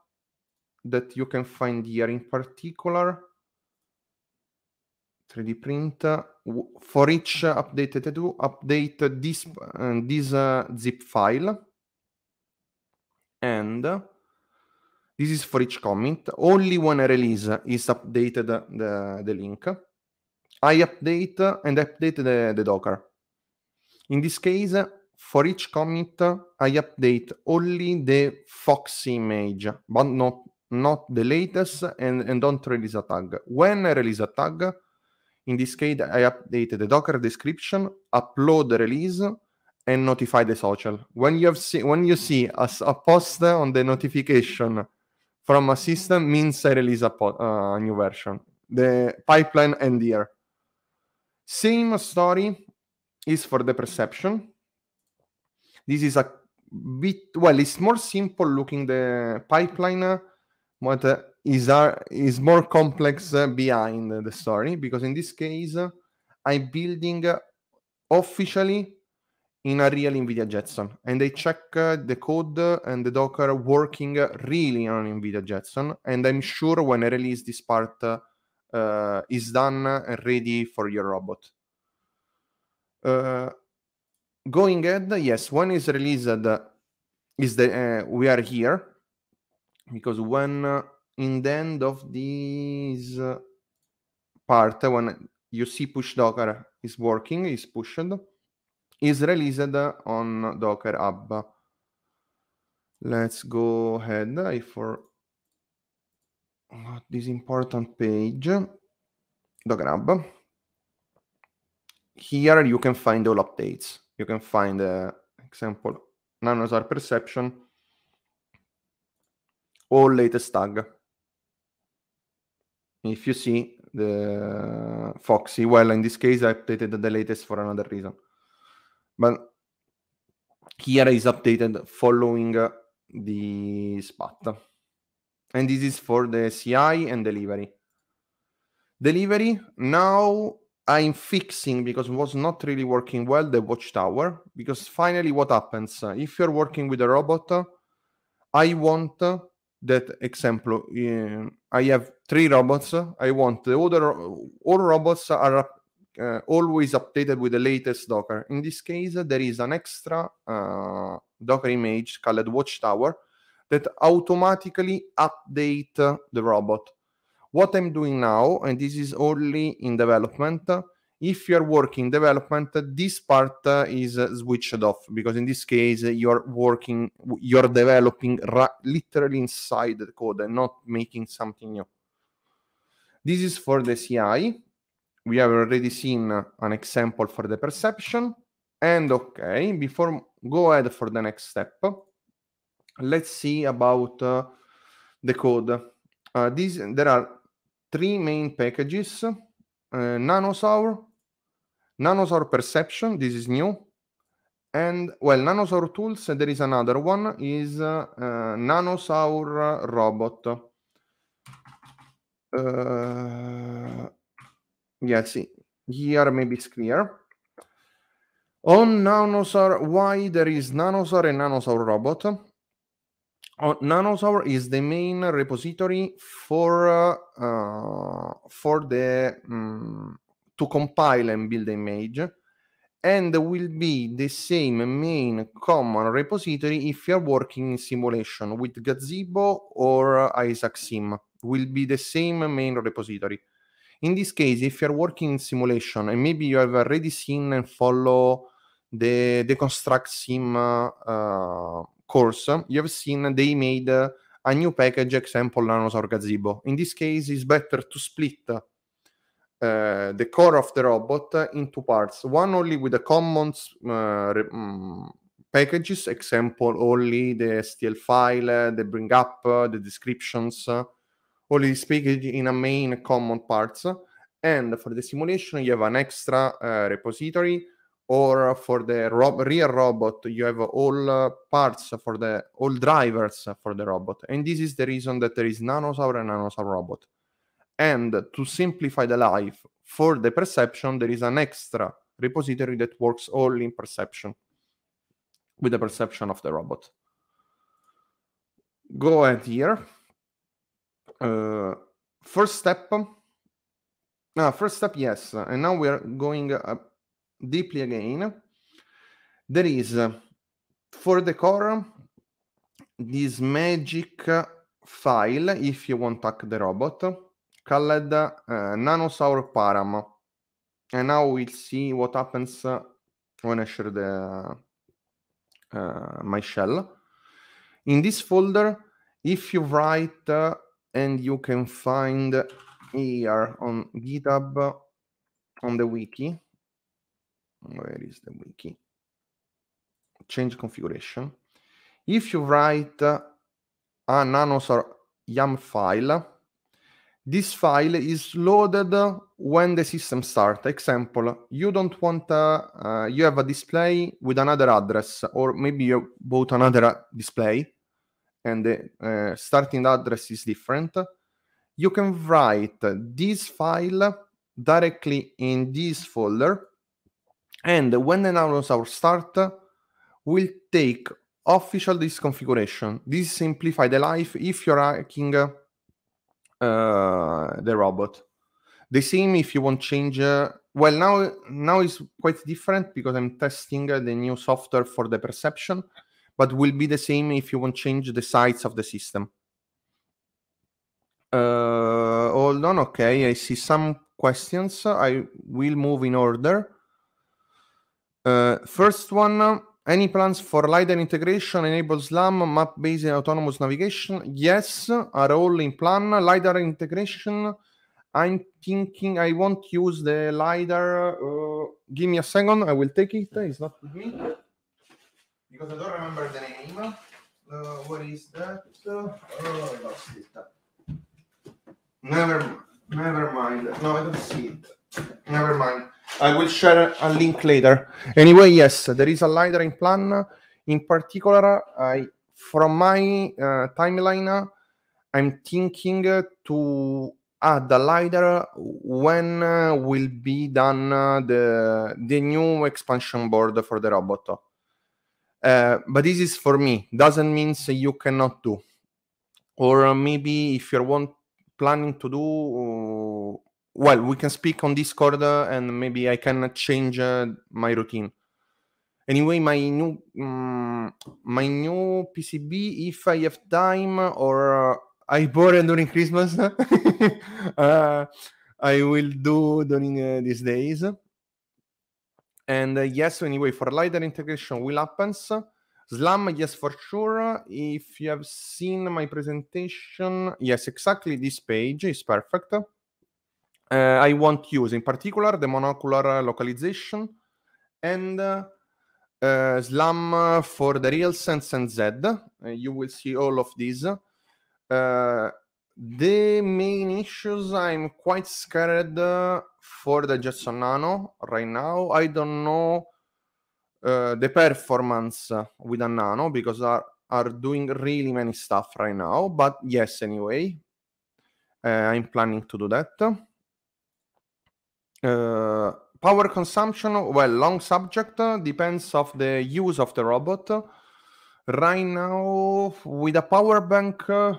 that you can find here in particular 3D print for each that I do update this uh, this uh, zip file, and this is for each commit. Only when a release is updated the the link. I update and update the, the Docker. In this case, for each commit, I update only the Fox image, but not not the latest, and, and don't release a tag. When I release a tag, in this case, I update the Docker description, upload the release, and notify the social. When you have see, when you see a, a post on the notification from a system, means I release a po- uh, new version. The pipeline end here. Same story is for the perception. This is a bit well, it's more simple looking the pipeline what uh, is our, is more complex uh, behind the story because in this case uh, I'm building uh, officially in a real NVIDIA Jetson and I check uh, the code uh, and the Docker working really on NVIDIA Jetson and I'm sure when I release this part is done and ready for your robot. going ahead, yes, one is released is the we are here because when uh, in the end of this uh, part, when you see push Docker is working, is pushed, is released on Docker Hub. Let's go ahead. I for oh, this important page, Docker Hub. Here you can find all updates. You can find, uh, example, nanosar perception all latest tag. If you see the Foxy, well, in this case, I updated the latest for another reason. But here is updated following uh, the spot. And this is for the CI and delivery. Delivery, now I'm fixing because it was not really working well the watchtower. Because finally, what happens uh, if you're working with a robot? Uh, I want that example uh, i have three robots i want the other all robots are uh, always updated with the latest docker in this case there is an extra uh, docker image called watchtower that automatically update the robot what i'm doing now and this is only in development if you are working development this part uh, is uh, switched off because in this case uh, you're working you're developing literally inside the code and not making something new this is for the ci we have already seen uh, an example for the perception and okay before go ahead for the next step let's see about uh, the code uh, these there are three main packages uh, nanosaur Nanosaur Perception, this is new. And, well, Nanosaur Tools, there is another one, is uh, uh, Nanosaur Robot. Uh, yeah, see, here maybe it's clear. On Nanosaur, why there is Nanosaur and Nanosaur Robot? On Nanosaur is the main repository for uh, for the um, to compile and build the image and will be the same main common repository if you're working in simulation with Gazebo or Isaac Sim. Will be the same main repository. In this case, if you're working in simulation and maybe you have already seen and follow the deconstruct sim uh, course, you have seen they made a new package, example Nanos or Gazebo. In this case, it's better to split uh, the core of the robot in two parts. One only with the commons uh, mm, packages, example only the STL file, the bring up, uh, the descriptions, only this package in a main common parts. And for the simulation, you have an extra repository or for the real robot, you have all uh, parts for the all drivers for the robot. And this is the reason that there is Nanosaur and Nanosaur robot. And to simplify the life for the perception, there is an extra repository that works all in perception with the perception of the robot. Go ahead here. Uh, first step. Ah, first step, yes. And now we are going uh, deeply again. There is, uh, for the core, this magic file, if you want to hack the robot, called uh, eh, Nanosaur Param. And now we'll see what happens uh, when I share the, uh, my shell. In this folder, if you write, uh, and you can find here on GitHub on the wiki. Where is the wiki? Change configuration. If you write a nanosaur YAM file, this file is loaded when the system starts. Example, you don't want, a, uh, uh, you have a display with another address, or maybe you bought another uh, display and the uh, uh, starting address is different. You can write this file directly in this folder. And when the are start, we'll take official this configuration. This simplify the life if you're hacking uh, the robot. The same if you want change. Uh, well, now now is quite different because I'm testing uh, the new software for the perception, but will be the same if you want change the size of the system. Uh, hold on, okay. I see some questions. I will move in order. Uh, first one any plans for LiDAR integration, enable SLAM, map-based autonomous navigation? Yes, are all in plan. LiDAR integration, I'm thinking I won't use the LiDAR. Uh, give me a second, I will take it. It's not with me. Because I don't remember the name. Uh, what is that? Uh, oh, I lost it. Never, never mind. No, I don't see it. Never mind. I will share a link later. Anyway, yes, there is a in plan. In particular, I from my uh, timeline, I'm thinking to add the LiDAR when uh, will be done uh, the, the new expansion board for the robot. Uh, but this is for me, doesn't mean you cannot do. Or maybe if you are want planning to do well, we can speak on Discord uh, and maybe I can change uh, my routine. Anyway, my new um, my new PCB, if I have time or uh, I bought during Christmas, uh, I will do during uh, these days. And uh, yes, anyway, for LiDAR integration will happens. Slam, yes, for sure. If you have seen my presentation, yes, exactly this page is perfect. Eh, I want use in particular the monocular localization and uh, slam for the real sense and Z. Uh, you will see all of these. Uh, the main issues I'm quite scared for the Jetson Nano right now. I don't know the performance with a Nano because are are doing really many stuff right now. But yes, anyway, I'm planning to do that. Uh, power consumption, well, long subject, uh, depends of the use of the robot. Right now, with a power bank uh,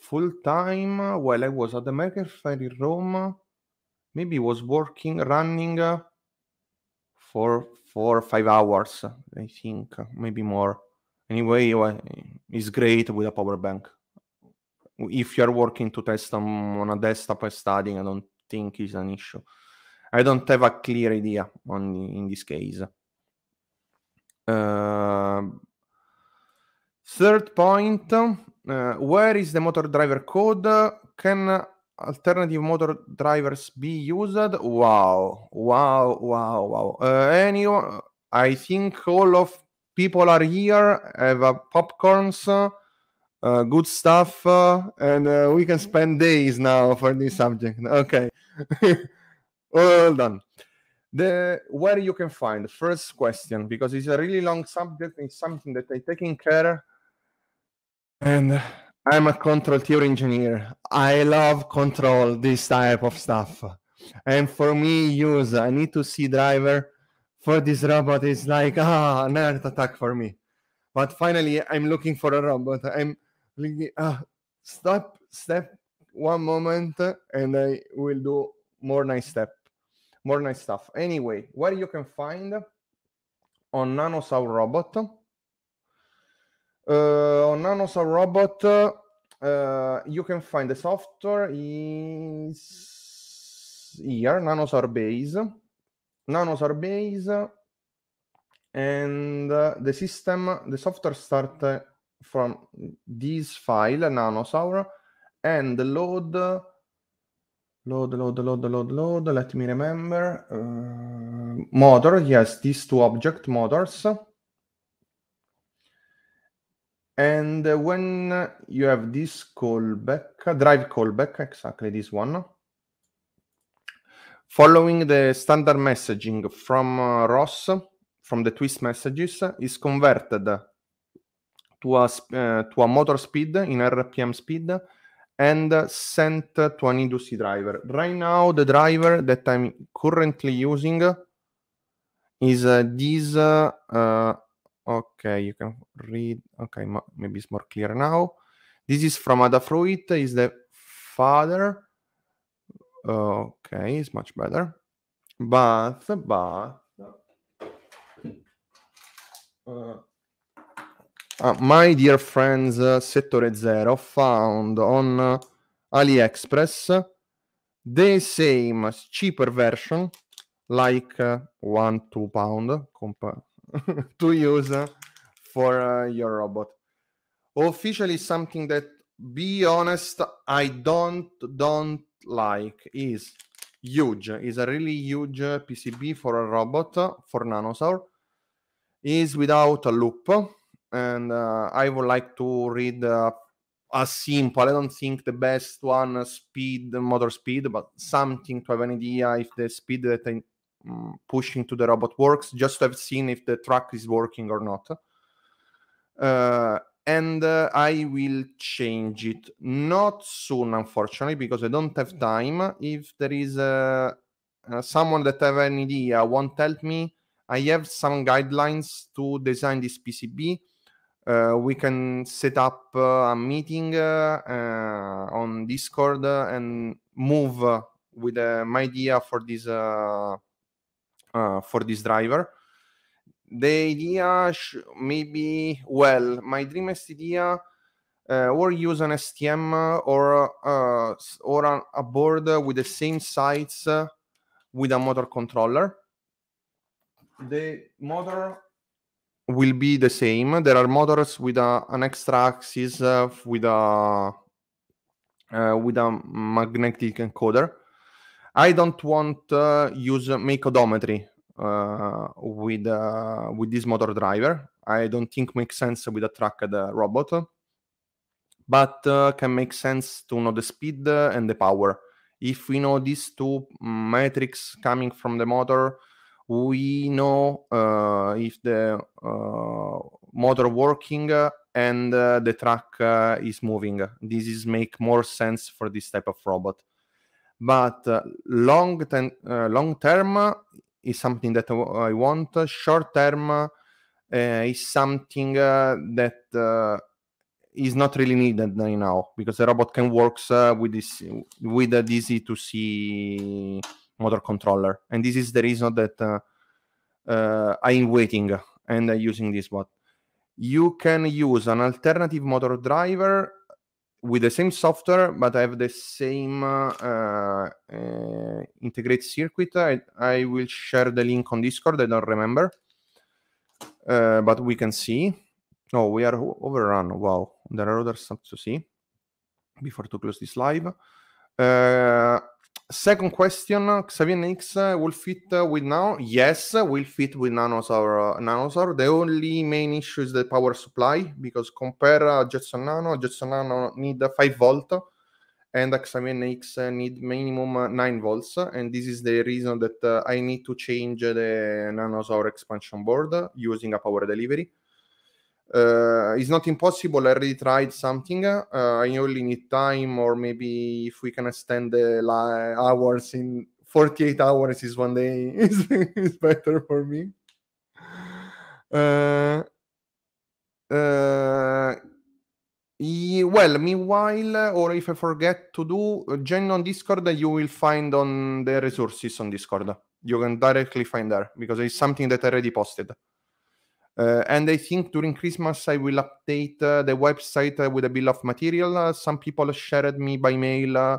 full time, uh, well, I was at the Merkel Fair in Rome. Maybe was working, running uh, for four five hours, I think, maybe more. Anyway, it's great with a power bank. If you're working to test them on a desktop studying, I don't think is an issue. I don't have a clear idea on in this case. Uh, third point, uh, where is the motor driver code? Can alternative motor drivers be used? Wow, wow, wow, wow. Uh, anyone, I think all of people are here, have a uh, popcorns, uh, good stuff, uh, and uh, we can spend days now for this subject. Okay. Well done. The where you can find the first question because it's a really long subject. It's something that I taking care, and I'm a control theory engineer. I love control this type of stuff, and for me, use I need to see driver for this robot is like ah an attack for me. But finally, I'm looking for a robot. I'm really ah stop step one moment, and I will do more nice step more nice stuff. Anyway, where you can find on Nanosaur Robot. Uh, on Nanosaur Robot, uh, you can find the software is here, Nanosaur Base. Nanosaur Base and uh, the system, the software start uh, from this file, Nanosaur, and load Load, load, load, load, load. Let me remember. Uh, model, yes, these two object models. And when you have this callback, drive callback, exactly this one, following the standard messaging from uh, ROS, from the twist messages, is converted to a, uh, to a motor speed in RPM speed and sent to an IDUC driver. Right now, the driver that I'm currently using is uh, this. Uh, uh, okay, you can read. Okay, maybe it's more clear now. This is from Adafruit. Is the father? okay, it's much better. But but. Uh, uh, my dear friends, sector eh, Settore Zero found on eh, AliExpress the same cheaper version, like eh, one, two pound to use for your robot. Officially, something that, be honest, I don't don't like is huge. Is a really huge PCB for a robot for Nanosaur. Is without a loop and uh, I would like to read uh, a simple. I don't think the best one uh, speed motor speed, but something to have an idea if the speed that I'm mm, pushing to the robot works, just to have seen if the truck is working or not. Uh, and uh, I will change it not soon, unfortunately, because I don't have time. If there is uh, uh, someone that have an idea, won't help me. I have some guidelines to design this PCB uh, we can set up uh, a meeting uh, uh on Discord and move uh, with uh, my idea for this for this driver. The idea maybe well, my dream idea or use an STM or or an, a board with the same size with a motor controller. The motor will be the same. There are motors with a, uh, an extra axis uh, with a uh, with a magnetic encoder. I don't want uh, use make odometry uh, with uh, with this motor driver. I don't think makes sense with a tracked robot, but uh, can make sense to know the speed and the power. If we know these two metrics coming from the motor, we know uh, if the uh, motor working and uh, the truck is moving. This is make more sense for this type of robot. But long, ten, long term is something that I want. Short term is something that is not really needed right now because the robot can works uh, with this with the DC to c motor controller. And this is the reason that uh, uh, I'm waiting and using this bot. You can use an alternative motor driver with the same software, but I have the same uh, uh, circuit. I, I, will share the link on Discord. I don't remember, uh, but we can see. Oh, we are overrun. Wow, there are other stuff to see before to close this live. Uh, Second question, Xavier Nix will fit uh, with now? Yes, will fit with Nanosaur. Uh, Nanosaur. The only main issue is the power supply because compare uh, Jetson Nano, Jetson Nano need 5 volt and Xavier Nix need minimum uh, 9 volts and this is the reason that uh, I need to change the Nanosaur expansion board using a power delivery uh, it's not impossible. I already tried something. Uh, I only need time, or maybe if we can extend the li- hours in 48 hours is one day is, is better for me. Uh, uh, yeah, well, meanwhile, or if I forget to do, join on Discord, you will find on the resources on Discord. You can directly find there because it's something that I already posted. Uh, and I think during Christmas I will update uh, the website uh, with a bill of material. Uh, some people shared me by mail uh,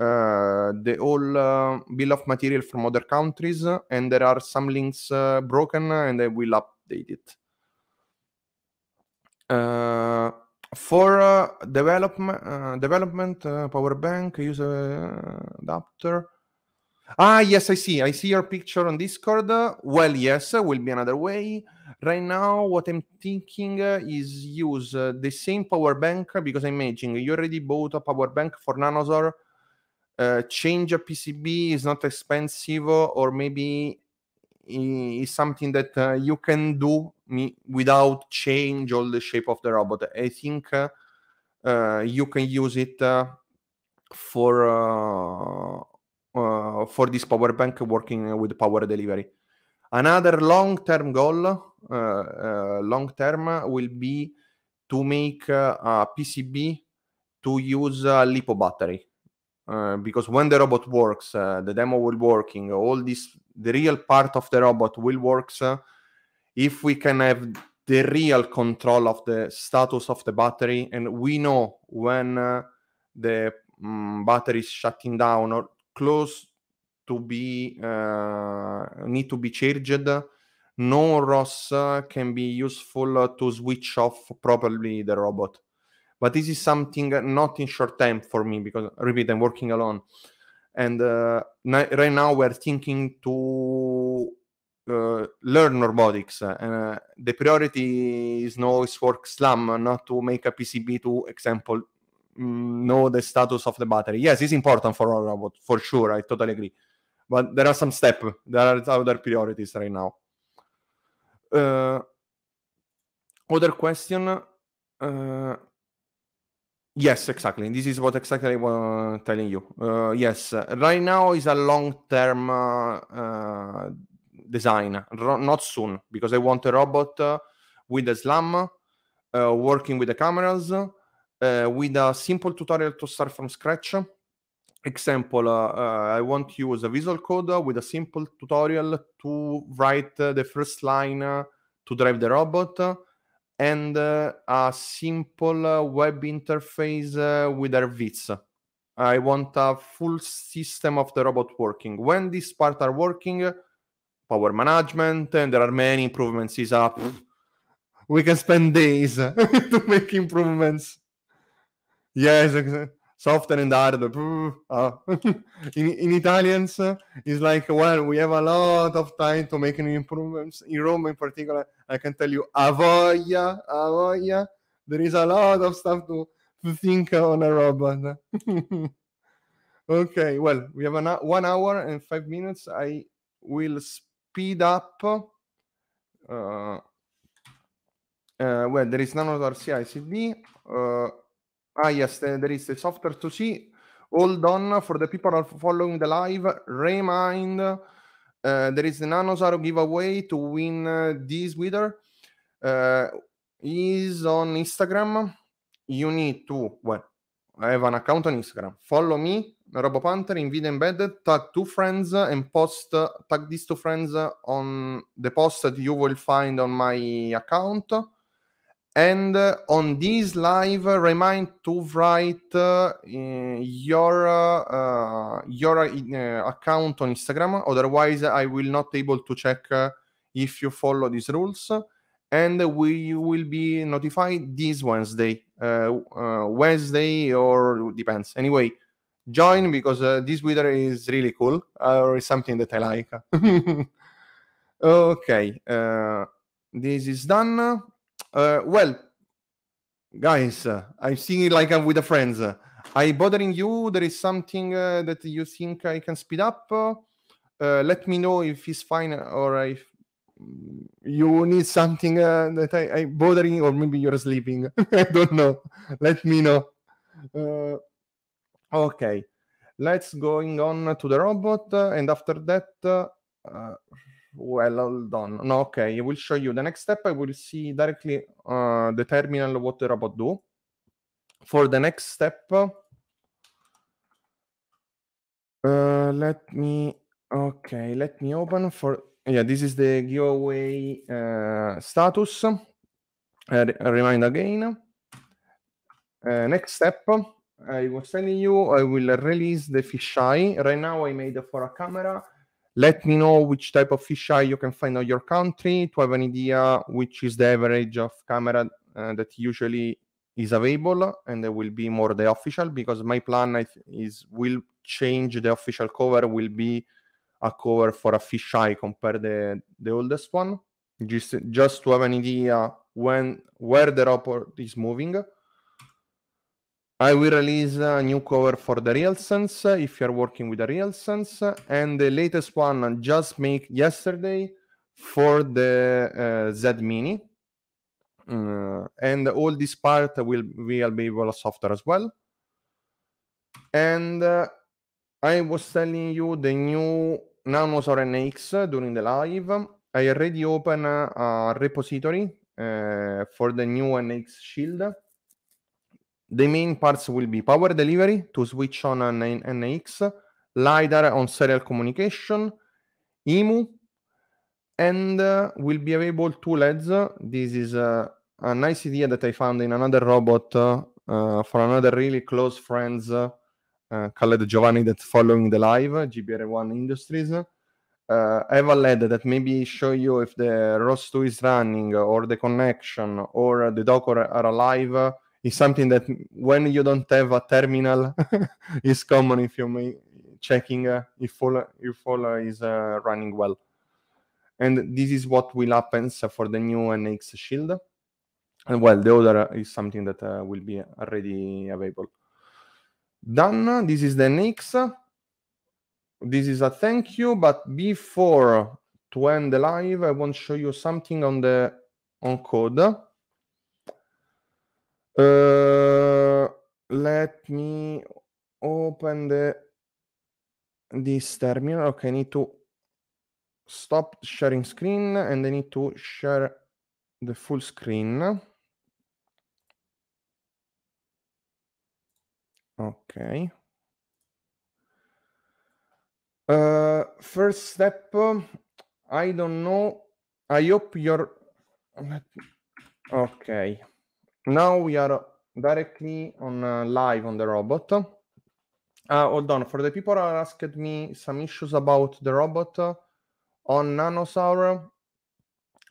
uh, the whole bill of material from other countries, and there are some links broken, and I will update it. for development, development power bank use adapter. Ah, yes, I see. I see your picture on Discord. well, yes, will be another way. Right now, what I'm thinking uh, is use uh, the same power bank because I'm imagine you already bought a power bank for Nanosor. Uh, change a PCB is not expensive, or maybe is something that uh, you can do without change all the shape of the robot. I think uh, uh you can use it for for this power bank working with power delivery. Another long-term goal, uh, uh, long-term, will be to make uh, a PCB to use a lipo battery. because when the robot works, the demo will working, all this, the real part of the robot will works. if we can have the real control of the status of the battery and we know when uh, the um, battery is shutting down or close to be uh, need to be charged no ROS can be useful to switch off properly the robot but this is something not in short time for me because repeat i'm working alone and uh, right now we're thinking to uh, learn robotics and uh, the priority is no is work slam not to make a pcb to example mm, know the status of the battery yes it's important for our robot for sure i totally agree but there are some step. There are other priorities right now. Uh, other question. Uh, yes, exactly. This is what exactly I was telling you. Uh, yes, right now is a long-term design. Ro not soon, because I want a robot with a slam, working with the cameras, with a simple tutorial to start from scratch example, uh, uh, I want to use a visual code with a simple tutorial to write uh, the first line to drive the robot and a simple web interface with RVs. I want a full system of the robot working. When these parts are working, power management, and there are many improvements is up. We can spend days to make improvements. Yes, exactly softer and hard. Uh, in, in Italians, it's like, well, we have a lot of time to make any improvements. In Rome, in particular, I can tell you, avoia, avoia. There is a lot of stuff to, to think on a robot. okay, well, we have an, one hour and five minutes. I will speed up. Uh, uh well, there is no of RCI CD. Ah, eh, yes, there is a software to see. Hold on, for the people are following the live, remind uh, there is the Nanosaro giveaway to win uh, this winner. Uh, is on Instagram. You need to, well, I have an account on Instagram. Follow me, RoboPanther, in video embedded. Tag two friends and post, tag these two friends on the post that you will find on my account and uh, on this live, uh, remind to write uh, your uh, uh, your uh, account on Instagram. Otherwise, I will not able to check if you follow these rules. And we will be notified this Wednesday, Wednesday or depends. Anyway, join because this weather is really cool or something that I like. okay, this is done. Uh, well, guys, uh, I'm it like I'm with a friends. Uh, I bothering you. There is something uh, that you think I can speed up. Uh, let me know if it's fine or if you need something uh, that I, I bothering or maybe you're sleeping. I don't know. Let me know. Uh, okay, let's going on to the robot and after that well hold on no okay i will show you the next step i will see directly uh, the terminal what the robot do for the next step uh, let me okay let me open for yeah this is the giveaway uh, status a uh, uh, remind again uh, next step i was telling you i will release the fisheye right now i made for a camera let me know which type of fisheye you can find on your country to have an idea which is the average of camera uh, that usually is available, and there will be more the official because my plan th- is will change the official cover will be a cover for a fisheye compared the the oldest one, just just to have an idea when where the report is moving I will release a new cover for the RealSense uh, if you're working with the RealSense, uh, and the latest one just made yesterday for the uh, Z Mini. Uh, and all this part will will be Evola software as well. And uh, I was telling you the new Nanosaur NX uh, during the live. I already opened a, a repository for the new NX shield the main parts will be power delivery to switch on an NX, LiDAR on serial communication, EMU, and uh, will be available two LEDs. This is uh, a nice idea that I found in another robot uh, uh for another really close friends, uh, uh Giovanni, that's following the live, GBR1 Industries. I uh, have a LED that maybe show you if the ROS2 is running or the connection or the docker are alive is something that when you don't have a terminal is common if you're checking uh, if all your uh, folder is uh, running well. And this is what will happen uh, for the new NX Shield. And well, the other uh, is something that uh, will be already available. Done. This is the NX. This is a thank you, but before to end the live, I want to show you something on the on code Ehm, let me open the this terminal. Okay, I need to stop sharing screen and I need to share the full screen. Okay. Uh, first step, I don't know. I hope you're. Okay. Now we are directly on uh, live on the robot. Uh, hold on, for the people who asked me some issues about the robot uh, on Nanosaur,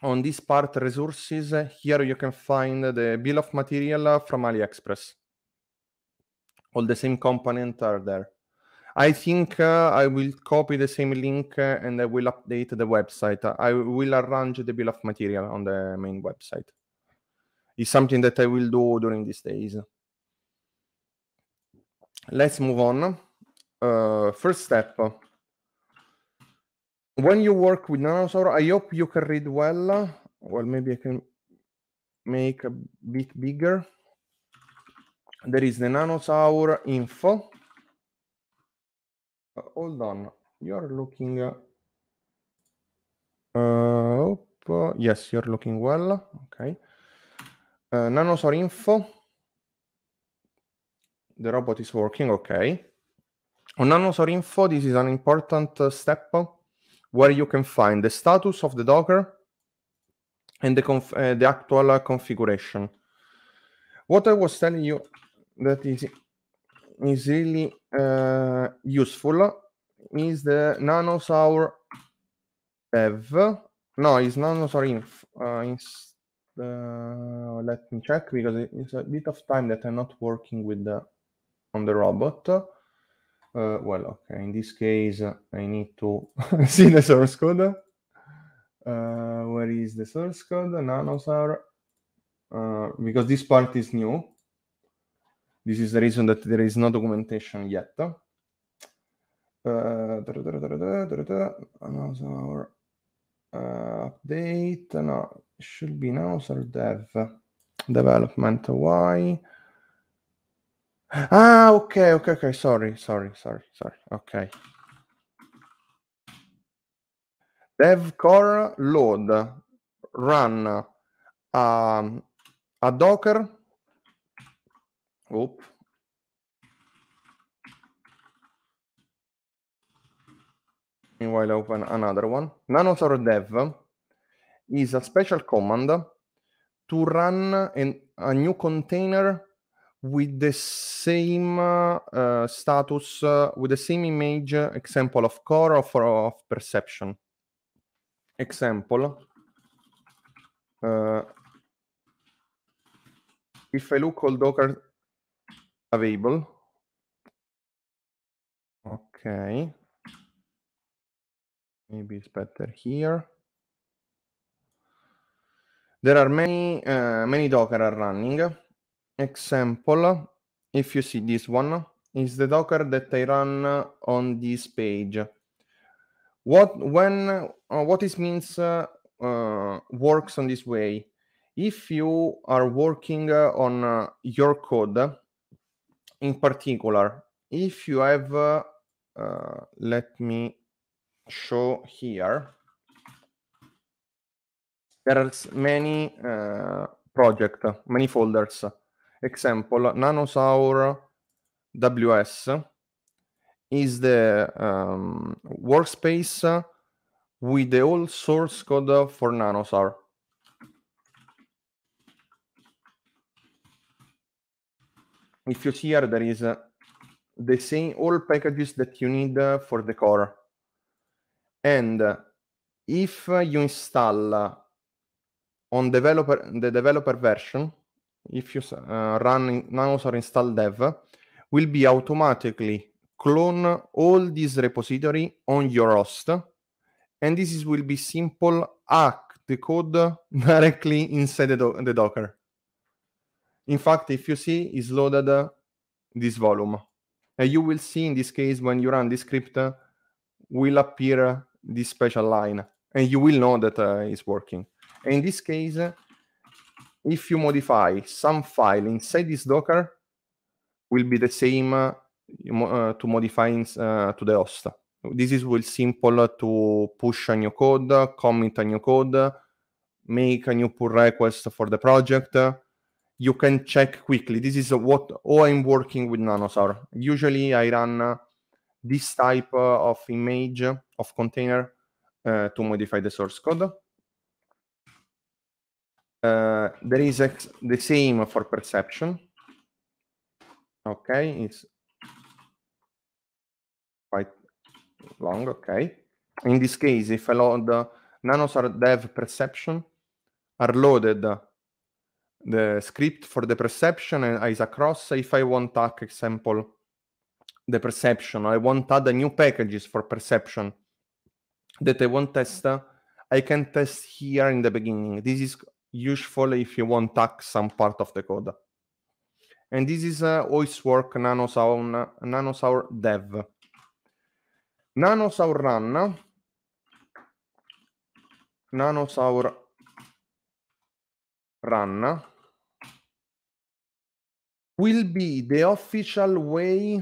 on this part resources, uh, here you can find the bill of material from AliExpress. All the same components are there. I think uh, I will copy the same link uh, and I will update the website. I will arrange the bill of material on the main website is something that I will do during these days. Let's move on. Uh, first step. When you work with Nanosaur, I hope you can read well. Well, maybe I can make a bit bigger. There is the Nanosaur info. Uh, hold on, you're looking. Uh, uh, uh yes, you're looking well. Okay. Uh, eh, nanosor info. The robot is working, okay. On nanosor info, this is an important uh, step eh, where you can find the status of the Docker and the, uh, the actual configuration. What I was telling you that is, is really useful is the nanosaur dev. No, it's nanosaur info uh, let me check because it's a bit of time that I'm not working with the on the robot. Uh, well, okay, in this case, I need to see the source code. Uh, where is the source code? Nanosar. Uh, because this part is new. This is the reason that there is no documentation yet. Uh, Nanosar uh, update no it should be now sort dev development why ah okay okay okay sorry sorry sorry sorry okay dev core load run um, a docker Oop. Meanwhile, open another one. Nanothor dev is a special command to run an, a new container with the same uh, uh, status, uh, with the same image, example of core of perception. Example. Uh, if I look all Docker available. Okay. Maybe it's better here. There are many, uh, many Docker are running. Example, if you see this one, is the Docker that I run on this page. What, when, uh, what this means uh, uh works on this way. If you are working uh, on uh, your code, in particular, if you have, let me show here there's many uh, project, many folders. Example, Nanosaur WS is the um, workspace with the old source code for Nanosaur. If you see here, there is uh, the same all packages that you need uh, for the core and if you install uh, on developer the developer version if you uh, run or install dev will be automatically clone all this repository on your host and this is, will be simple hack the code directly inside the, do the docker in fact if you see is loaded uh, this volume and you will see in this case when you run this script uh, will appear this special line and you will know that uh, it's working. And in this case, if you modify some file inside this Docker, will be the same uh, uh to modifying uh, to the host. This is will simple to push a new code, commit a new code, make a new pull request for the project. You can check quickly. This is what oh, I'm working with Nanosaur. Usually I run uh, this type uh, of image of container uh, to modify the source code. Uh, there is the same for perception. Okay, it's quite long. Okay. In this case, if I load nanosar dev perception, are loaded the script for the perception and is across if I want tack example the perception. I want other new packages for perception that I want test. I can test here in the beginning. This is useful if you want tack some part of the code. And this is uh, Oiswork Nanosaur, Nanosaur Dev. Nanosaur Run. Nanosaur Run will be the official way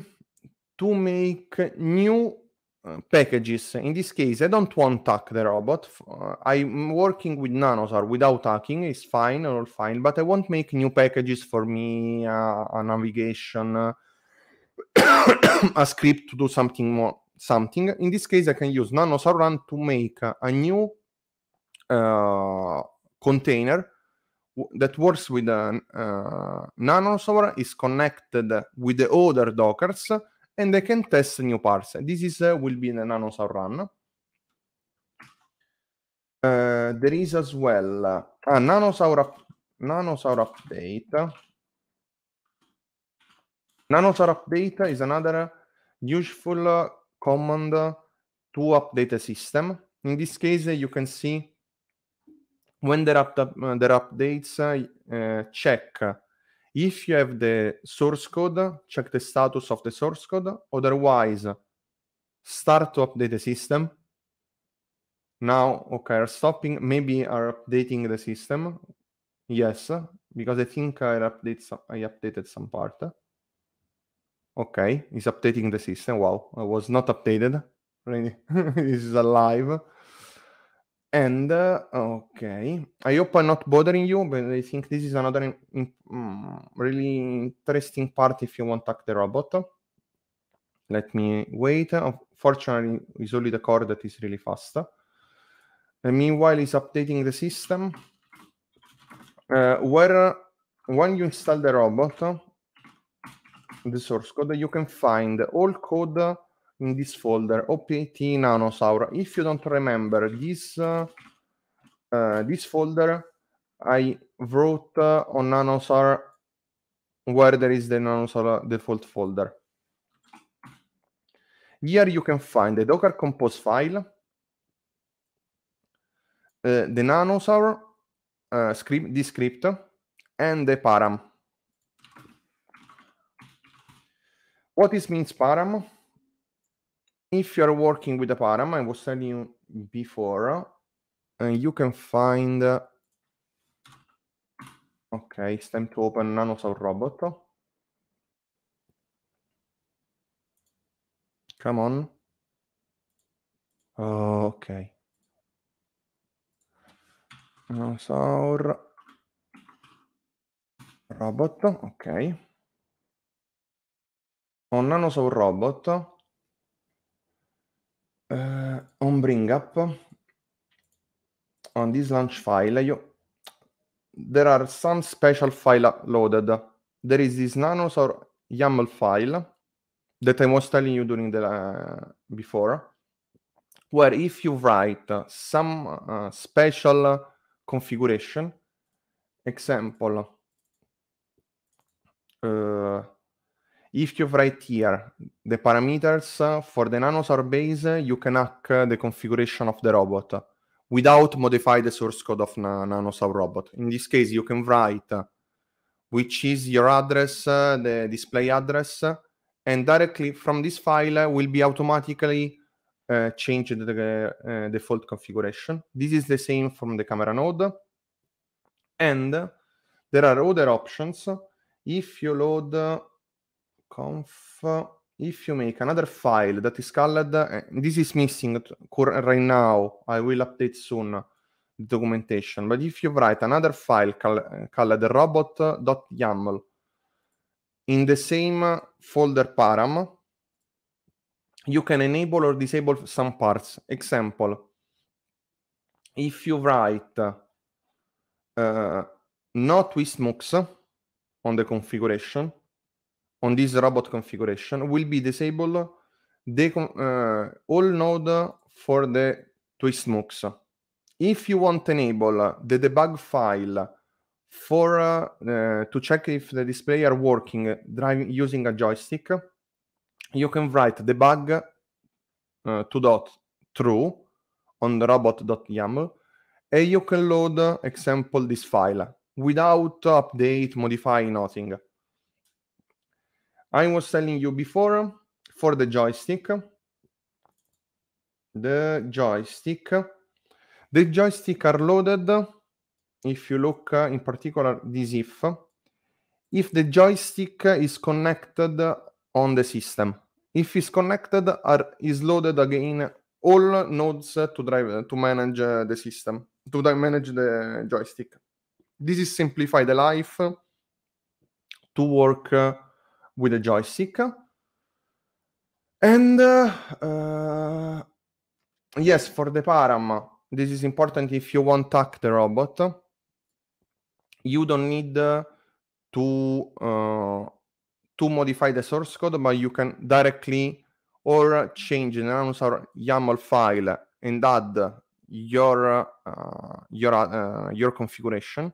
to make new uh, packages. In this case, I don't want tuck the robot. Uh, I'm working with Nanosar without tucking. It's fine, all fine. But I won't make new packages for me, uh, a navigation, a script to do something more. Something. In this case, I can use Nanosar run to make a new uh, container that works with uh, uh, is connected with the other Dockers and they can test new parts. This is uh, will be in an Nanosaur run. Uh, there is as well uh, a Nanosaur, up, Nanosaur update. Nanosaur update is another useful uh, command to update a system. In this case, you can see when there are, up uh, updates are uh, uh, check if you have the source code, check the status of the source code. Otherwise, start to update the system. Now, okay, are stopping. Maybe are updating the system. Yes, because I think I, update some, I updated some part. Okay, it's updating the system. Wow, well, I was not updated. Really, this is alive. And uh, okay, I hope I'm not bothering you, but I think this is another in, in, mm, really interesting part if you want to hack the robot. Let me wait. Unfortunately, uh, it's only the core that is really fast. And meanwhile, it's updating the system. Uh, where uh, when you install the robot, uh, the source code, you can find all code in this folder, OPT oh, Nanosaur. If you don't remember this, uh, uh, this folder, I wrote uh, on Nanosaur where there is the Nanosaur default folder. Here you can find the Docker Compose file, uh, the Nanosaur uh, script, this script, and the param. What this means param? If you are working with a param, I was telling you before, and uh, you can find. Okay, it's time to open Nanosaur Robot. Come on. Oh, ok. Dinosaur. Robot, ok. Ho un robot uh, on bring up on this launch file you there are some special file loaded there is this nanos or yaml file that i was telling you during the uh, before where if you write uh, some eh, special configuration example uh, if you write here the parameters for the nanosaur base, you can hack the configuration of the robot without modify the source code of na nanosaur robot. In this case, you can write which is your address, the display address, and directly from this file will be automatically uh, changed the uh, uh, default configuration. This is the same from the camera node. And there are other options. If you load conf. If you make another file that is called, uh, eh, this is missing right now. I will update soon documentation. But if you write another file call, eh, called robot.yaml in the same folder param, you can enable or disable some parts. Example, if you write uh, not with MOOCs on the configuration, on this robot configuration will be disable the uh, all node for the twist mooks. If you want to enable the debug file for uh, uh, to check if the display are working driving using a joystick, you can write debug uh, dot true on the robot.yaml and you can load example this file without update modify nothing I was telling you before for the joystick, the joystick, the joystick are loaded. If you look uh, in particular this if, if the joystick is connected on the system, if it's connected, are is loaded again all nodes to drive to manage uh, the system to manage the joystick. This is simplify the life to work. Uh, with a joystick. And uh, yes, for the param, this is important if you want to hack the robot. You don't need uh, to uh, to modify the source code, but you can directly or change an announcer YAML file and add your uh, your uh, your configuration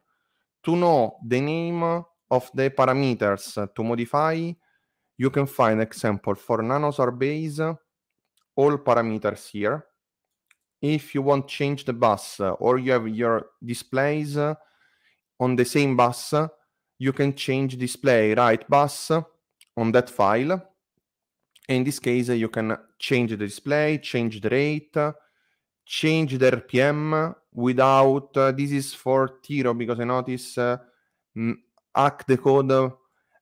to know the name of the parameters to modify, you can find example for base. all parameters here. If you want change the bus uh, or you have your displays uh, on the same bus, uh, you can change display right bus on that file. In this case, you can change the display, change the rate, change the RPM without, uh, this is for Tiro because I notice uh, hack the code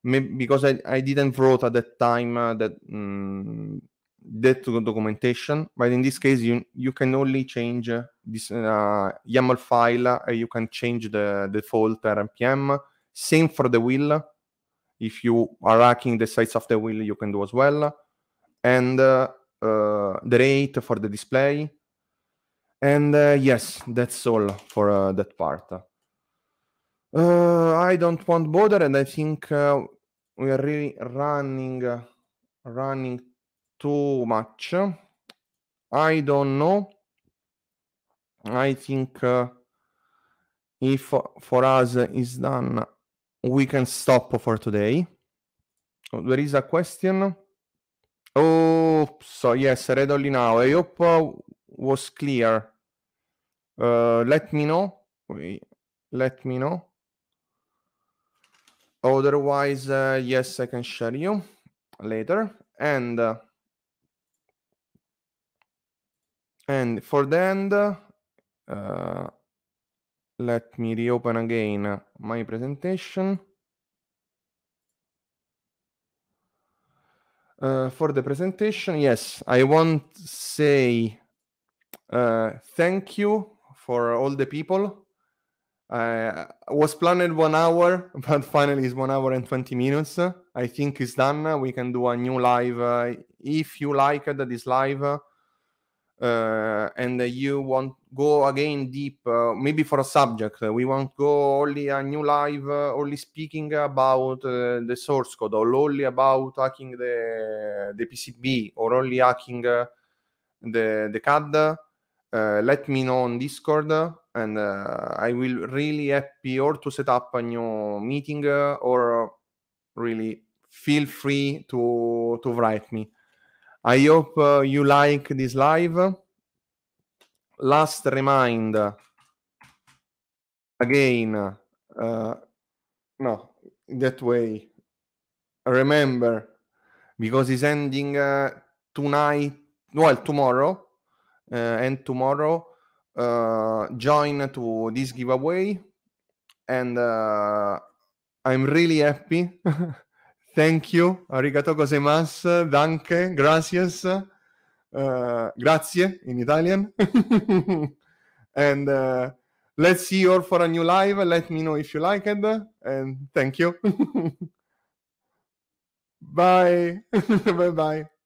because I, I didn't wrote at that time uh, that um, mm, that documentation but in this case you you can only change uh, this uh, YAML file uh, you can change the default RPM same for the wheel if you are hacking the size of the wheel you can do as well and uh, the rate for the display and yes that's all for that part uh, I don't want bother, and I think uh, we are really running uh, running too much. I don't know. I think uh, if for us is done, we can stop for today. Oh, there is a question. Oh, so yes, read only now. I hope uh, was clear. Uh, let me know. Let me know. Otherwise, uh, yes, I can share you later. And uh, and for the end, uh, let me reopen again my presentation. Uh, for the presentation. Yes, I want to say uh, thank you for all the people I uh, was planned one hour, but finally it's one hour and 20 minutes. I think it's done. We can do a new live. Uh, if you liked this live uh, and you want go again deep, uh, maybe for a subject, we won't go only a new live, uh, only speaking about the source code or only about hacking the, the PCB or only hacking the, the CAD. let me know on Discord and uh, I will really happy or to set up a new meeting uh, or really feel free to to write me. I hope uh, you like this live. Last remind again, uh, no, that way. Remember, because it's ending uh, tonight, well, tomorrow, uh, and tomorrow uh, join to this giveaway. And uh, I'm really happy. Thank you. Arigato gozaimasu. Danke. Gracias. Uh, grazie in Italian. and uh, let's see you all for a new live. Let me know if you like it, and thank you. bye. bye bye.